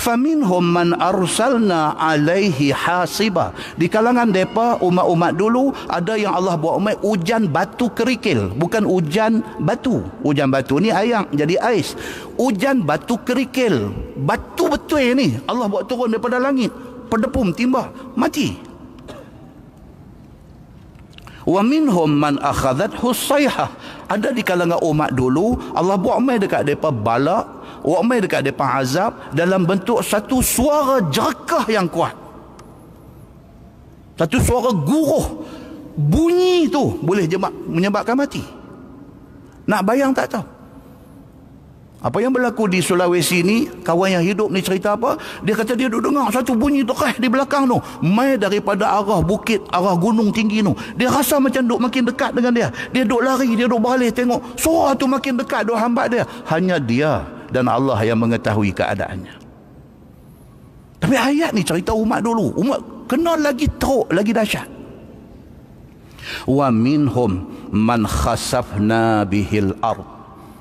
Faminhum man arsalna alaihi hasiba. Di kalangan depa umat-umat dulu ada yang Allah buat umat hujan batu kerikil, bukan hujan batu. Hujan batu ni ayang jadi ais. Hujan batu kerikil, batu betul ni Allah buat turun daripada langit. Pedepum timbah mati wa minhum man akhadhat husayha ada di kalangan umat dulu Allah buat mai dekat depa bala buat mai dekat depa azab dalam bentuk satu suara jerakah yang kuat satu suara guruh bunyi tu boleh menyebabkan mati nak bayang tak tahu apa yang berlaku di Sulawesi ni, kawan yang hidup ni cerita apa? Dia kata dia duduk dengar satu bunyi tu di belakang tu. Mai daripada arah bukit, arah gunung tinggi tu. Dia rasa macam duk makin dekat dengan dia. Dia duk lari, dia duk balik tengok. Suara tu makin dekat, duk hambat dia. Hanya dia dan Allah yang mengetahui keadaannya. Tapi ayat ni cerita umat dulu. Umat kena lagi teruk, lagi dahsyat. Wa minhum man khasafna bihil ardh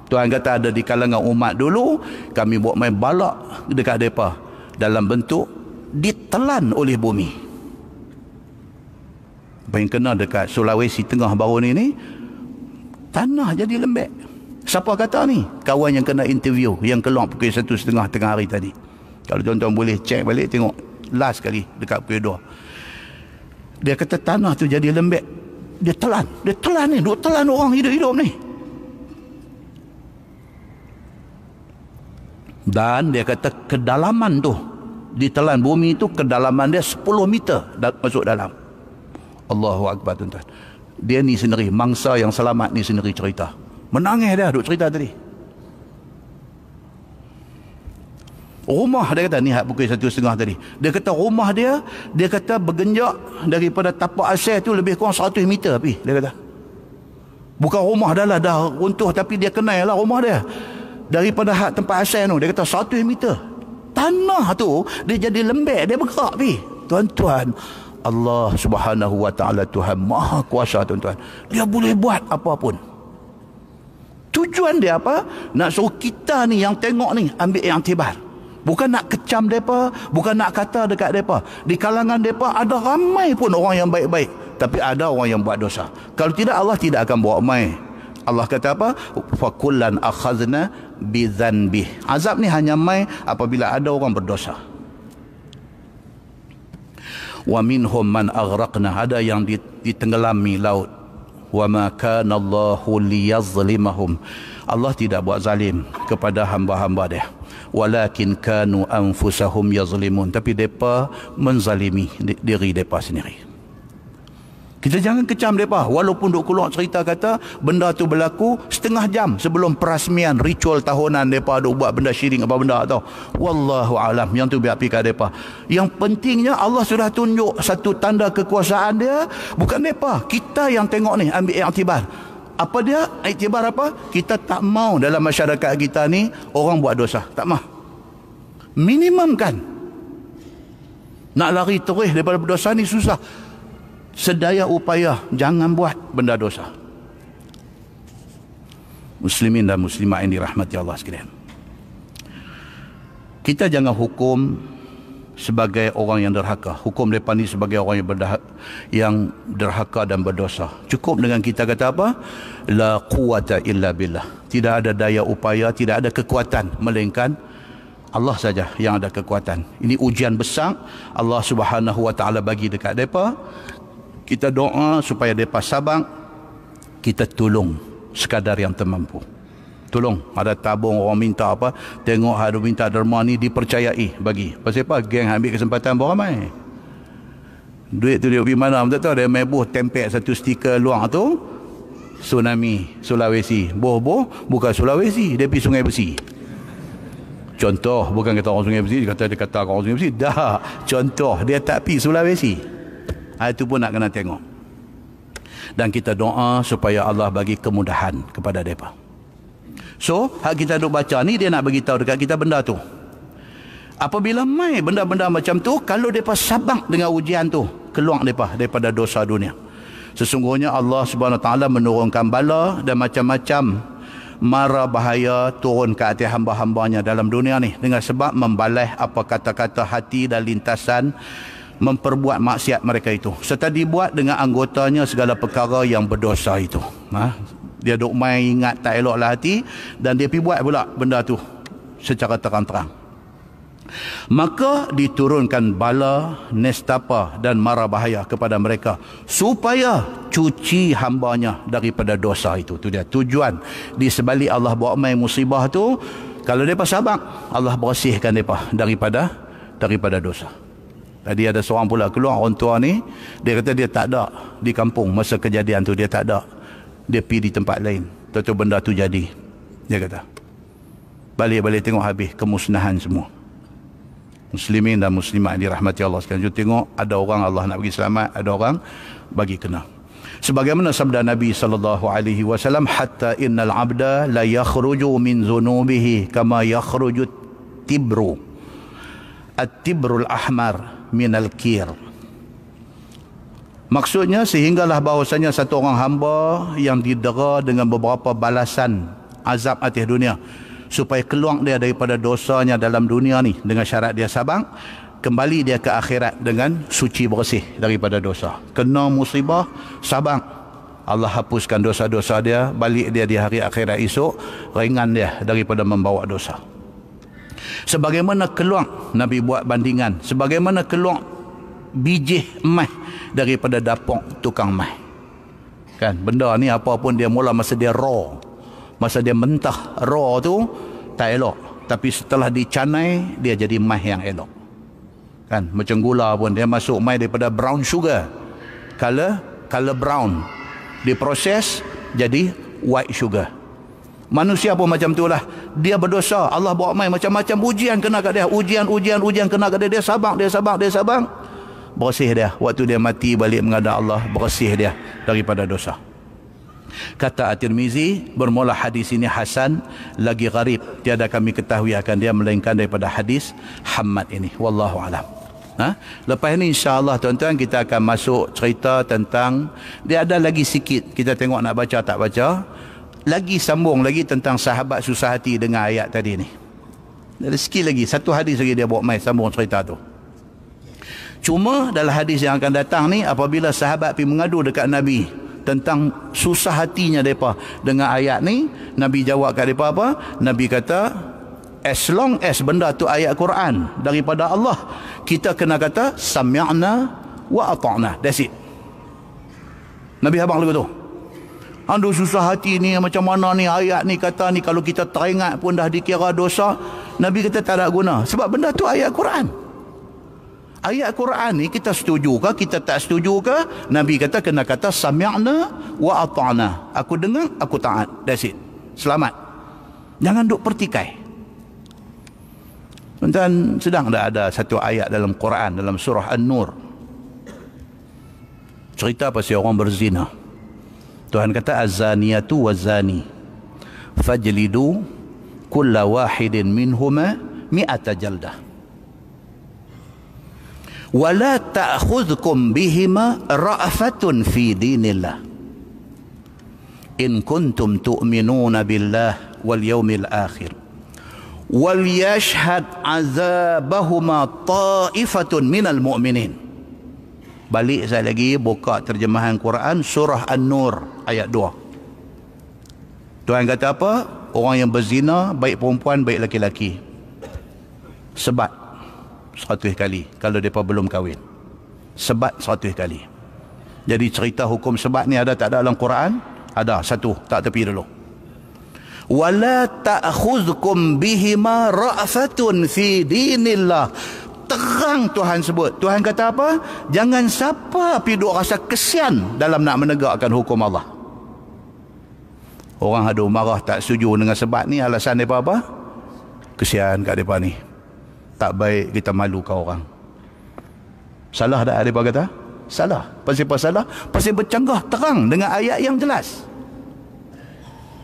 Tuhan kata ada di kalangan umat dulu kami buat main balak dekat depa dalam bentuk ditelan oleh bumi. Apa yang kena dekat Sulawesi Tengah baru ni ni tanah jadi lembek. Siapa kata ni? Kawan yang kena interview yang keluar pukul satu setengah tengah hari tadi. Kalau tuan-tuan boleh cek balik tengok last kali dekat pukul dua. Dia kata tanah tu jadi lembek. Dia telan. Dia telan ni. Dia telan orang hidup-hidup ni. Dan dia kata kedalaman tu di telan bumi itu kedalaman dia 10 meter masuk dalam. Allahu akbar tuan-tuan. Dia ni sendiri mangsa yang selamat ni sendiri cerita. Menangis dia duk cerita tadi. Rumah dia kata ni hak pukul satu setengah tadi. Dia kata rumah dia, dia kata bergenjak daripada tapak asal tu lebih kurang 100 meter pergi. Dia kata. Bukan rumah dah lah dah runtuh tapi dia kenal lah rumah dia daripada hak tempat asal tu dia kata 100 meter tanah tu dia jadi lembek dia bergerak pi tuan-tuan Allah Subhanahu wa taala Tuhan Maha Kuasa tuan-tuan dia boleh buat apa pun tujuan dia apa nak suruh kita ni yang tengok ni ambil yang tibar bukan nak kecam depa bukan nak kata dekat depa di kalangan depa ada ramai pun orang yang baik-baik tapi ada orang yang buat dosa kalau tidak Allah tidak akan buat mai Allah kata apa? Fakulan akhazna bidhanbih. Azab ni hanya mai apabila ada orang berdosa. Wa minhum man aghraqna. Ada yang ditenggelami laut. Wa ma kana Allahu liyazlimahum. Allah tidak buat zalim kepada hamba-hamba dia. Walakin kanu anfusahum yazlimun. Tapi mereka menzalimi diri mereka sendiri. Kita jangan kecam mereka walaupun Dr. Kulok cerita kata benda tu berlaku setengah jam sebelum perasmian ritual tahunan mereka duk buat benda syiring apa benda tau. Wallahu alam yang tu biar pikir mereka. Yang pentingnya Allah sudah tunjuk satu tanda kekuasaan dia bukan mereka. Kita yang tengok ni ambil yang tibar. Apa dia? Iktibar apa? Kita tak mau dalam masyarakat kita ni orang buat dosa. Tak mau. Minimum kan? Nak lari terus daripada dosa ni susah sedaya upaya jangan buat benda dosa muslimin dan muslimah yang dirahmati Allah sekalian kita jangan hukum sebagai orang yang derhaka hukum mereka ni sebagai orang yang, berdaha, yang derhaka dan berdosa cukup dengan kita kata apa la quwata illa billah tidak ada daya upaya tidak ada kekuatan melainkan Allah saja yang ada kekuatan ini ujian besar Allah subhanahu wa ta'ala bagi dekat mereka kita doa supaya depa Sabang kita tolong sekadar yang termampu. Tolong ada tabung orang minta apa, tengok ada minta derma ni dipercayai bagi. Pasal apa geng ambil kesempatan beramai. Duit tu dia pergi mana tak tahu dia main tempek satu stiker luang tu tsunami Sulawesi. Boh boh bukan Sulawesi, dia pergi Sungai Besi. Contoh bukan kata orang Sungai Besi, dia kata dia kata orang Sungai Besi. Dah, contoh dia tak pergi Sulawesi. Sulawesi. Itu pun nak kena tengok. Dan kita doa supaya Allah bagi kemudahan kepada mereka. So, hak kita duk baca ni dia nak bagi beritahu dekat kita benda tu. Apabila mai benda-benda macam tu, kalau mereka sabar dengan ujian tu, keluar mereka daripada dosa dunia. Sesungguhnya Allah Subhanahu SWT menurunkan bala dan macam-macam mara bahaya turun ke atas hamba-hambanya dalam dunia ni. Dengan sebab membalas apa kata-kata hati dan lintasan memperbuat maksiat mereka itu serta dibuat dengan anggotanya segala perkara yang berdosa itu ha? dia duk main ingat tak eloklah hati dan dia pergi buat pula benda tu secara terang-terang maka diturunkan bala nestapa dan mara bahaya kepada mereka supaya cuci hambanya daripada dosa itu tu dia tujuan di sebalik Allah bawa main musibah tu kalau mereka sabar Allah bersihkan mereka daripada daripada dosa. Tadi ada seorang pula keluar orang tua ni, dia kata dia tak ada di kampung masa kejadian tu dia tak ada. Dia pergi di tempat lain. Tentu benda tu jadi. Dia kata. Balik-balik tengok habis kemusnahan semua. Muslimin dan muslimat dirahmati Allah sekalian. jadi tengok ada orang Allah nak bagi selamat, ada orang bagi kena. Sebagaimana sabda Nabi sallallahu alaihi wasallam hatta innal abda la yakhruju min zunubihi kama yakhruju tibru at-tibrul ahmar minal kir. Maksudnya sehinggalah bahawasanya satu orang hamba yang didera dengan beberapa balasan azab atas dunia supaya keluar dia daripada dosanya dalam dunia ni dengan syarat dia sabang, kembali dia ke akhirat dengan suci bersih daripada dosa kena musibah sabang, Allah hapuskan dosa-dosa dia balik dia di hari akhirat esok ringan dia daripada membawa dosa sebagaimana keluar Nabi buat bandingan sebagaimana keluar biji emas daripada dapur tukang emas kan benda ni apa pun dia mula masa dia raw masa dia mentah raw tu tak elok tapi setelah dicanai dia jadi emas yang elok kan macam gula pun dia masuk emas daripada brown sugar color color brown diproses jadi white sugar Manusia pun macam tu lah Dia berdosa. Allah bawa main macam-macam. Ujian kena kat dia. Ujian, ujian, ujian kena kat dia. Dia sabar, dia sabar, dia sabar. Bersih dia. Waktu dia mati balik mengadak Allah. Bersih dia daripada dosa. Kata atir mizi bermula hadis ini Hasan lagi gharib tiada kami ketahui akan dia melainkan daripada hadis Hamad ini wallahu alam. Ha? Lepas ini insya-Allah tuan-tuan kita akan masuk cerita tentang dia ada lagi sikit kita tengok nak baca tak baca lagi sambung lagi tentang sahabat susah hati dengan ayat tadi ni rezeki lagi satu hadis lagi dia bawa mai sambung cerita tu cuma dalam hadis yang akan datang ni apabila sahabat pergi mengadu dekat Nabi tentang susah hatinya mereka dengan ayat ni Nabi jawab kat mereka apa Nabi kata as long as benda tu ayat Quran daripada Allah kita kena kata sami'na wa ata'na that's it Nabi habang lagu tu Aduh susah hati ni macam mana ni ayat ni kata ni kalau kita teringat pun dah dikira dosa. Nabi kata tak ada guna. Sebab benda tu ayat Quran. Ayat Quran ni kita setuju ke kita tak setuju ke? Nabi kata kena kata sami'na wa ata'na. Aku dengar, aku taat. That's it. Selamat. Jangan duk pertikai. tuan sedang dah ada satu ayat dalam Quran dalam surah An-Nur. Cerita pasal orang berzina. Tuhan kata azaniatu wazani fajlidu kulla wahidin minhuma mi'ata jaldah wala ta'khudhkum bihima ra'fatun fi dinillah in kuntum tu'minuna billah wal yawmil akhir wal yashhad azabahuma ta'ifatun minal mu'minin balik saya lagi buka terjemahan Quran surah An-Nur ayat 2. Tuhan kata apa? Orang yang berzina baik perempuan baik laki-laki. Sebat satu kali kalau depa belum kahwin. Sebat satu kali. Jadi cerita hukum sebat ni ada tak ada dalam Quran? Ada satu, tak tepi dulu. Wala ta'khudhukum bihima ra'fatun fi dinillah. Terang Tuhan sebut. Tuhan kata apa? Jangan siapa pi duk rasa kesian dalam nak menegakkan hukum Allah orang ada marah tak setuju dengan sebab ni alasan dia apa-apa kesian kat depa ni tak baik kita malu kau orang salah dah depa kata salah pasal apa salah pasal bercanggah terang dengan ayat yang jelas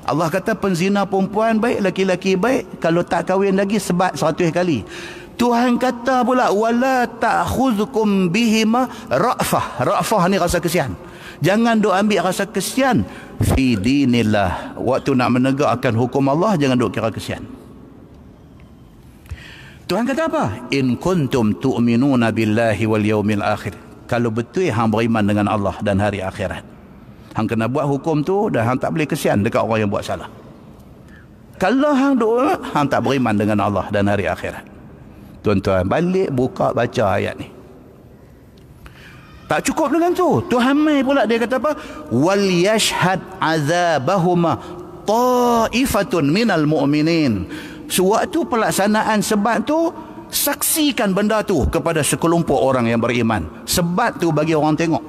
Allah kata penzina perempuan baik laki-laki baik kalau tak kahwin lagi sebab seratus kali Tuhan kata pula wala ta'khudhukum bihima ra'fah ra'fah ni rasa kesian Jangan duk ambil rasa kesian. Fi dinillah. Waktu nak menegakkan hukum Allah, jangan duk kira kesian. Tuhan kata apa? In kuntum tu'minuna billahi wal yaumil akhir. Kalau betul hang beriman dengan Allah dan hari akhirat. Hang kena buat hukum tu dan hang tak boleh kesian dekat orang yang buat salah. Kalau hang doa, hang tak beriman dengan Allah dan hari akhirat. Tuan-tuan, balik buka baca ayat ni. Tak cukup dengan tu. Tu hamai pula dia kata apa? Wal yashhad azabahuma ta'ifatun minal mu'minin. Sewaktu pelaksanaan sebab tu, saksikan benda tu kepada sekelompok orang yang beriman. Sebab tu bagi orang tengok.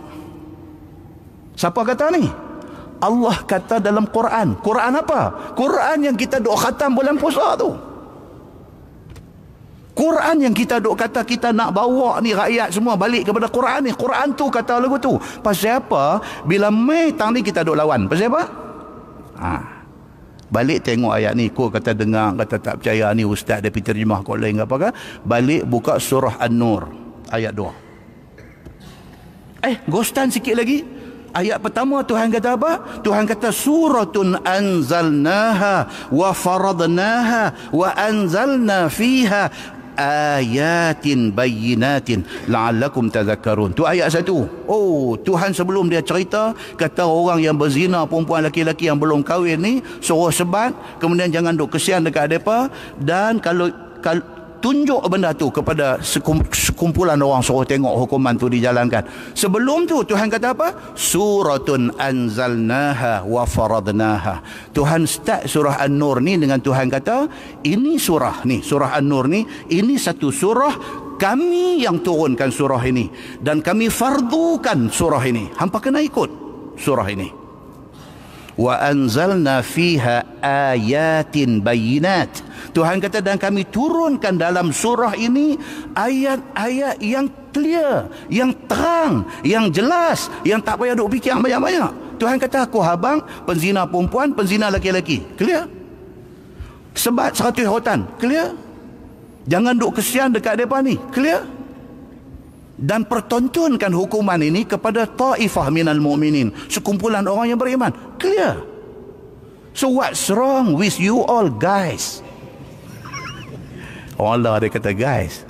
Siapa kata ni? Allah kata dalam Quran. Quran apa? Quran yang kita duk khatam bulan puasa tu. Quran yang kita dok kata kita nak bawa ni rakyat semua balik kepada Quran ni. Quran tu kata lagu tu. Pasal apa? Bila mai tang ni kita dok lawan. Pasal apa? Ha. Balik tengok ayat ni. Kau kata dengar, kata tak percaya ni ustaz dia pergi terjemah kau lain apa ke? Balik buka surah An-Nur ayat 2. Eh, gostan sikit lagi. Ayat pertama Tuhan kata apa? Tuhan kata suratun anzalnaha wa faradnaha wa anzalna fiha ayatin bayyinatin la'allakum tadhakkarun. Tu ayat satu. Oh, Tuhan sebelum dia cerita kata orang yang berzina perempuan laki-laki yang belum kahwin ni suruh sebat kemudian jangan duk kesian dekat depa dan kalau kalau tunjuk benda tu kepada sekumpulan orang suruh tengok hukuman tu dijalankan. Sebelum tu Tuhan kata apa? Suratun anzalnaha wa faradnaha. Tuhan start surah An-Nur ni dengan Tuhan kata, ini surah ni, surah An-Nur ni, ini satu surah kami yang turunkan surah ini dan kami fardukan surah ini. Hampa kena ikut surah ini. وأنزلنا fiha ayatin bayinat Tuhan kata dan kami turunkan dalam surah ini ayat-ayat yang clear, yang terang, yang jelas, yang tak payah duk fikir banyak-banyak. Tuhan kata aku habang penzina perempuan, penzina lelaki-lelaki. Clear? Sebat seratus hutan. Clear? Jangan duk kesian dekat depan ni. Clear? dan pertontonkan hukuman ini kepada ta'ifah minal mu'minin sekumpulan orang yang beriman clear so what's wrong with you all guys orang oh, Allah dia kata guys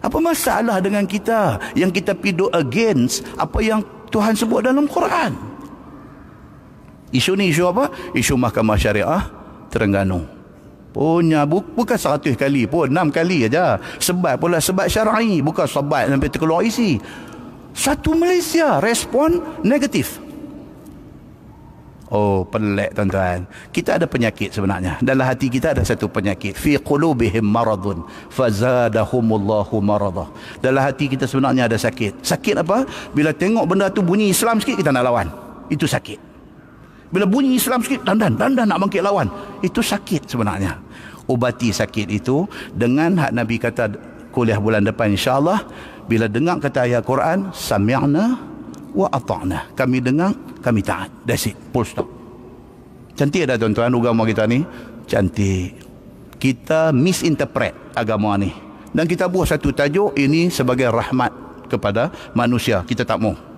apa masalah dengan kita yang kita piduk against apa yang Tuhan sebut dalam Quran isu ni isu apa isu mahkamah syariah Terengganu Punya bukan 100 kali pun enam kali aja. Sebab pula sebab syar'i bukan sebab sampai terkeluar isi. Satu Malaysia respon negatif. Oh pelik tuan-tuan. Kita ada penyakit sebenarnya. Dalam hati kita ada satu penyakit. Fi qulubihim maradun fazadahumullahu maradah. Dalam hati kita sebenarnya ada sakit. Sakit apa? Bila tengok benda tu bunyi Islam sikit kita nak lawan. Itu sakit. Bila bunyi Islam sikit, tandan, tandan nak bangkit lawan. Itu sakit sebenarnya. Ubati sakit itu dengan hak Nabi kata kuliah bulan depan insyaAllah. Bila dengar kata ayat Quran, Sami'na wa ata'na. Kami dengar, kami taat. That's it. Full stop. Cantik dah tuan-tuan agama kita ni? Cantik. Kita misinterpret agama ni. Dan kita buat satu tajuk ini sebagai rahmat kepada manusia. Kita tak mau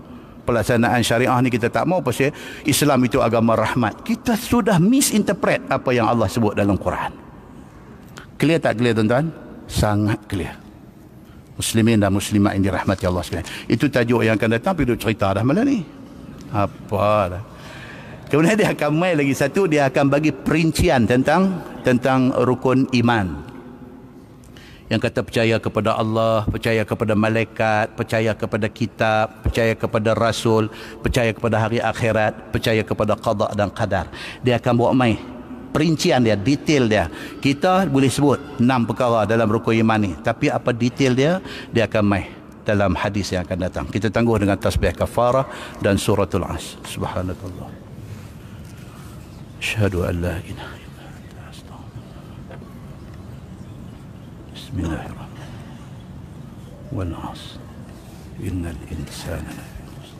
pelaksanaan syariah ni kita tak mau pasal Islam itu agama rahmat. Kita sudah misinterpret apa yang Allah sebut dalam Quran. Clear tak clear tuan-tuan? Sangat clear. Muslimin dan muslimat yang dirahmati Allah sekalian. Itu tajuk yang akan datang pergi cerita dah malam ni. apa Apalah. Kemudian dia akan mai lagi satu dia akan bagi perincian tentang tentang rukun iman yang kata percaya kepada Allah, percaya kepada malaikat, percaya kepada kitab, percaya kepada rasul, percaya kepada hari akhirat, percaya kepada qada dan qadar. Dia akan buat mai perincian dia, detail dia. Kita boleh sebut enam perkara dalam rukun iman ni, tapi apa detail dia, dia akan mai dalam hadis yang akan datang. Kita tangguh dengan tasbih kafarah dan suratul as. Subhanallah. Syahadu an la ilaha بسم الله الرحمن الرحيم والعصر إن الإنسان لفي خسر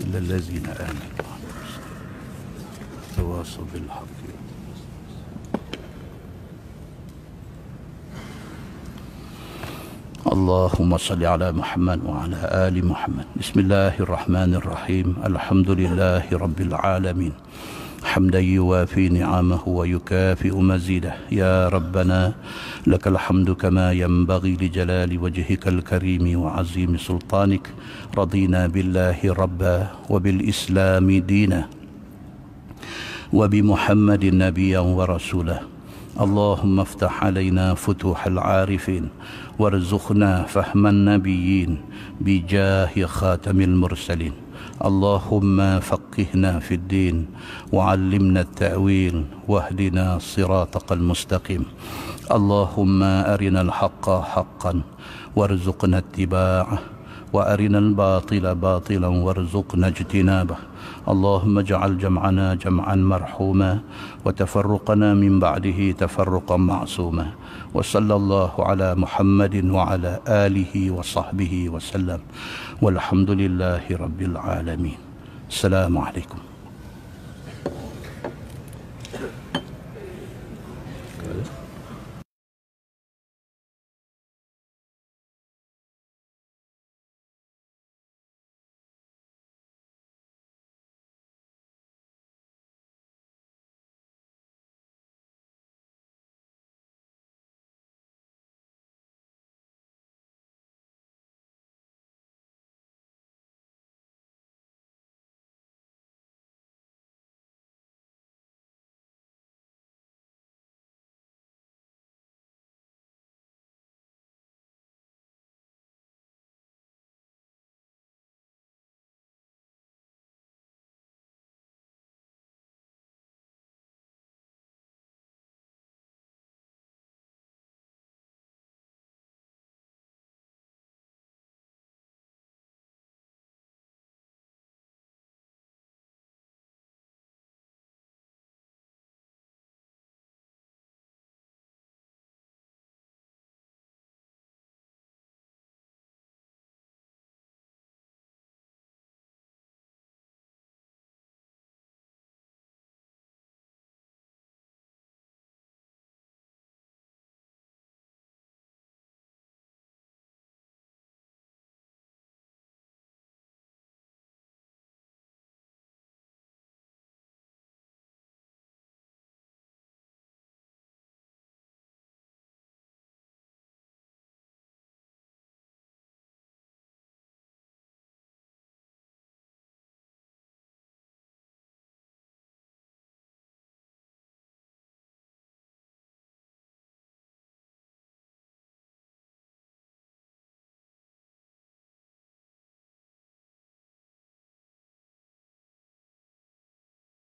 إلا الذين آمنوا وعملوا الصالحات تواصوا بالحق اللهم صل على محمد وعلى آل محمد بسم الله الرحمن الرحيم الحمد لله رب العالمين حمدا يوافي نعمه ويكافئ مزيده يا ربنا لك الحمد كما ينبغي لجلال وجهك الكريم وعظيم سلطانك رضينا بالله ربا وبالإسلام دينا وبمحمد نبيا ورسولا اللهم افتح علينا فتوح العارفين وارزقنا فهم النبيين بجاه خاتم المرسلين اللهم فقهنا في الدين وعلمنا التأويل واهدنا صراطك المستقيم اللهم أرنا الحق حقا وارزقنا اتباعه وأرنا الباطل باطلا وارزقنا اجتنابه اللهم اجعل جمعنا جمعا مرحوما وتفرقنا من بعده تفرقا معصوما وصلى الله على محمد وعلى آله وصحبه وسلم والحمد لله رب العالمين السلام عليكم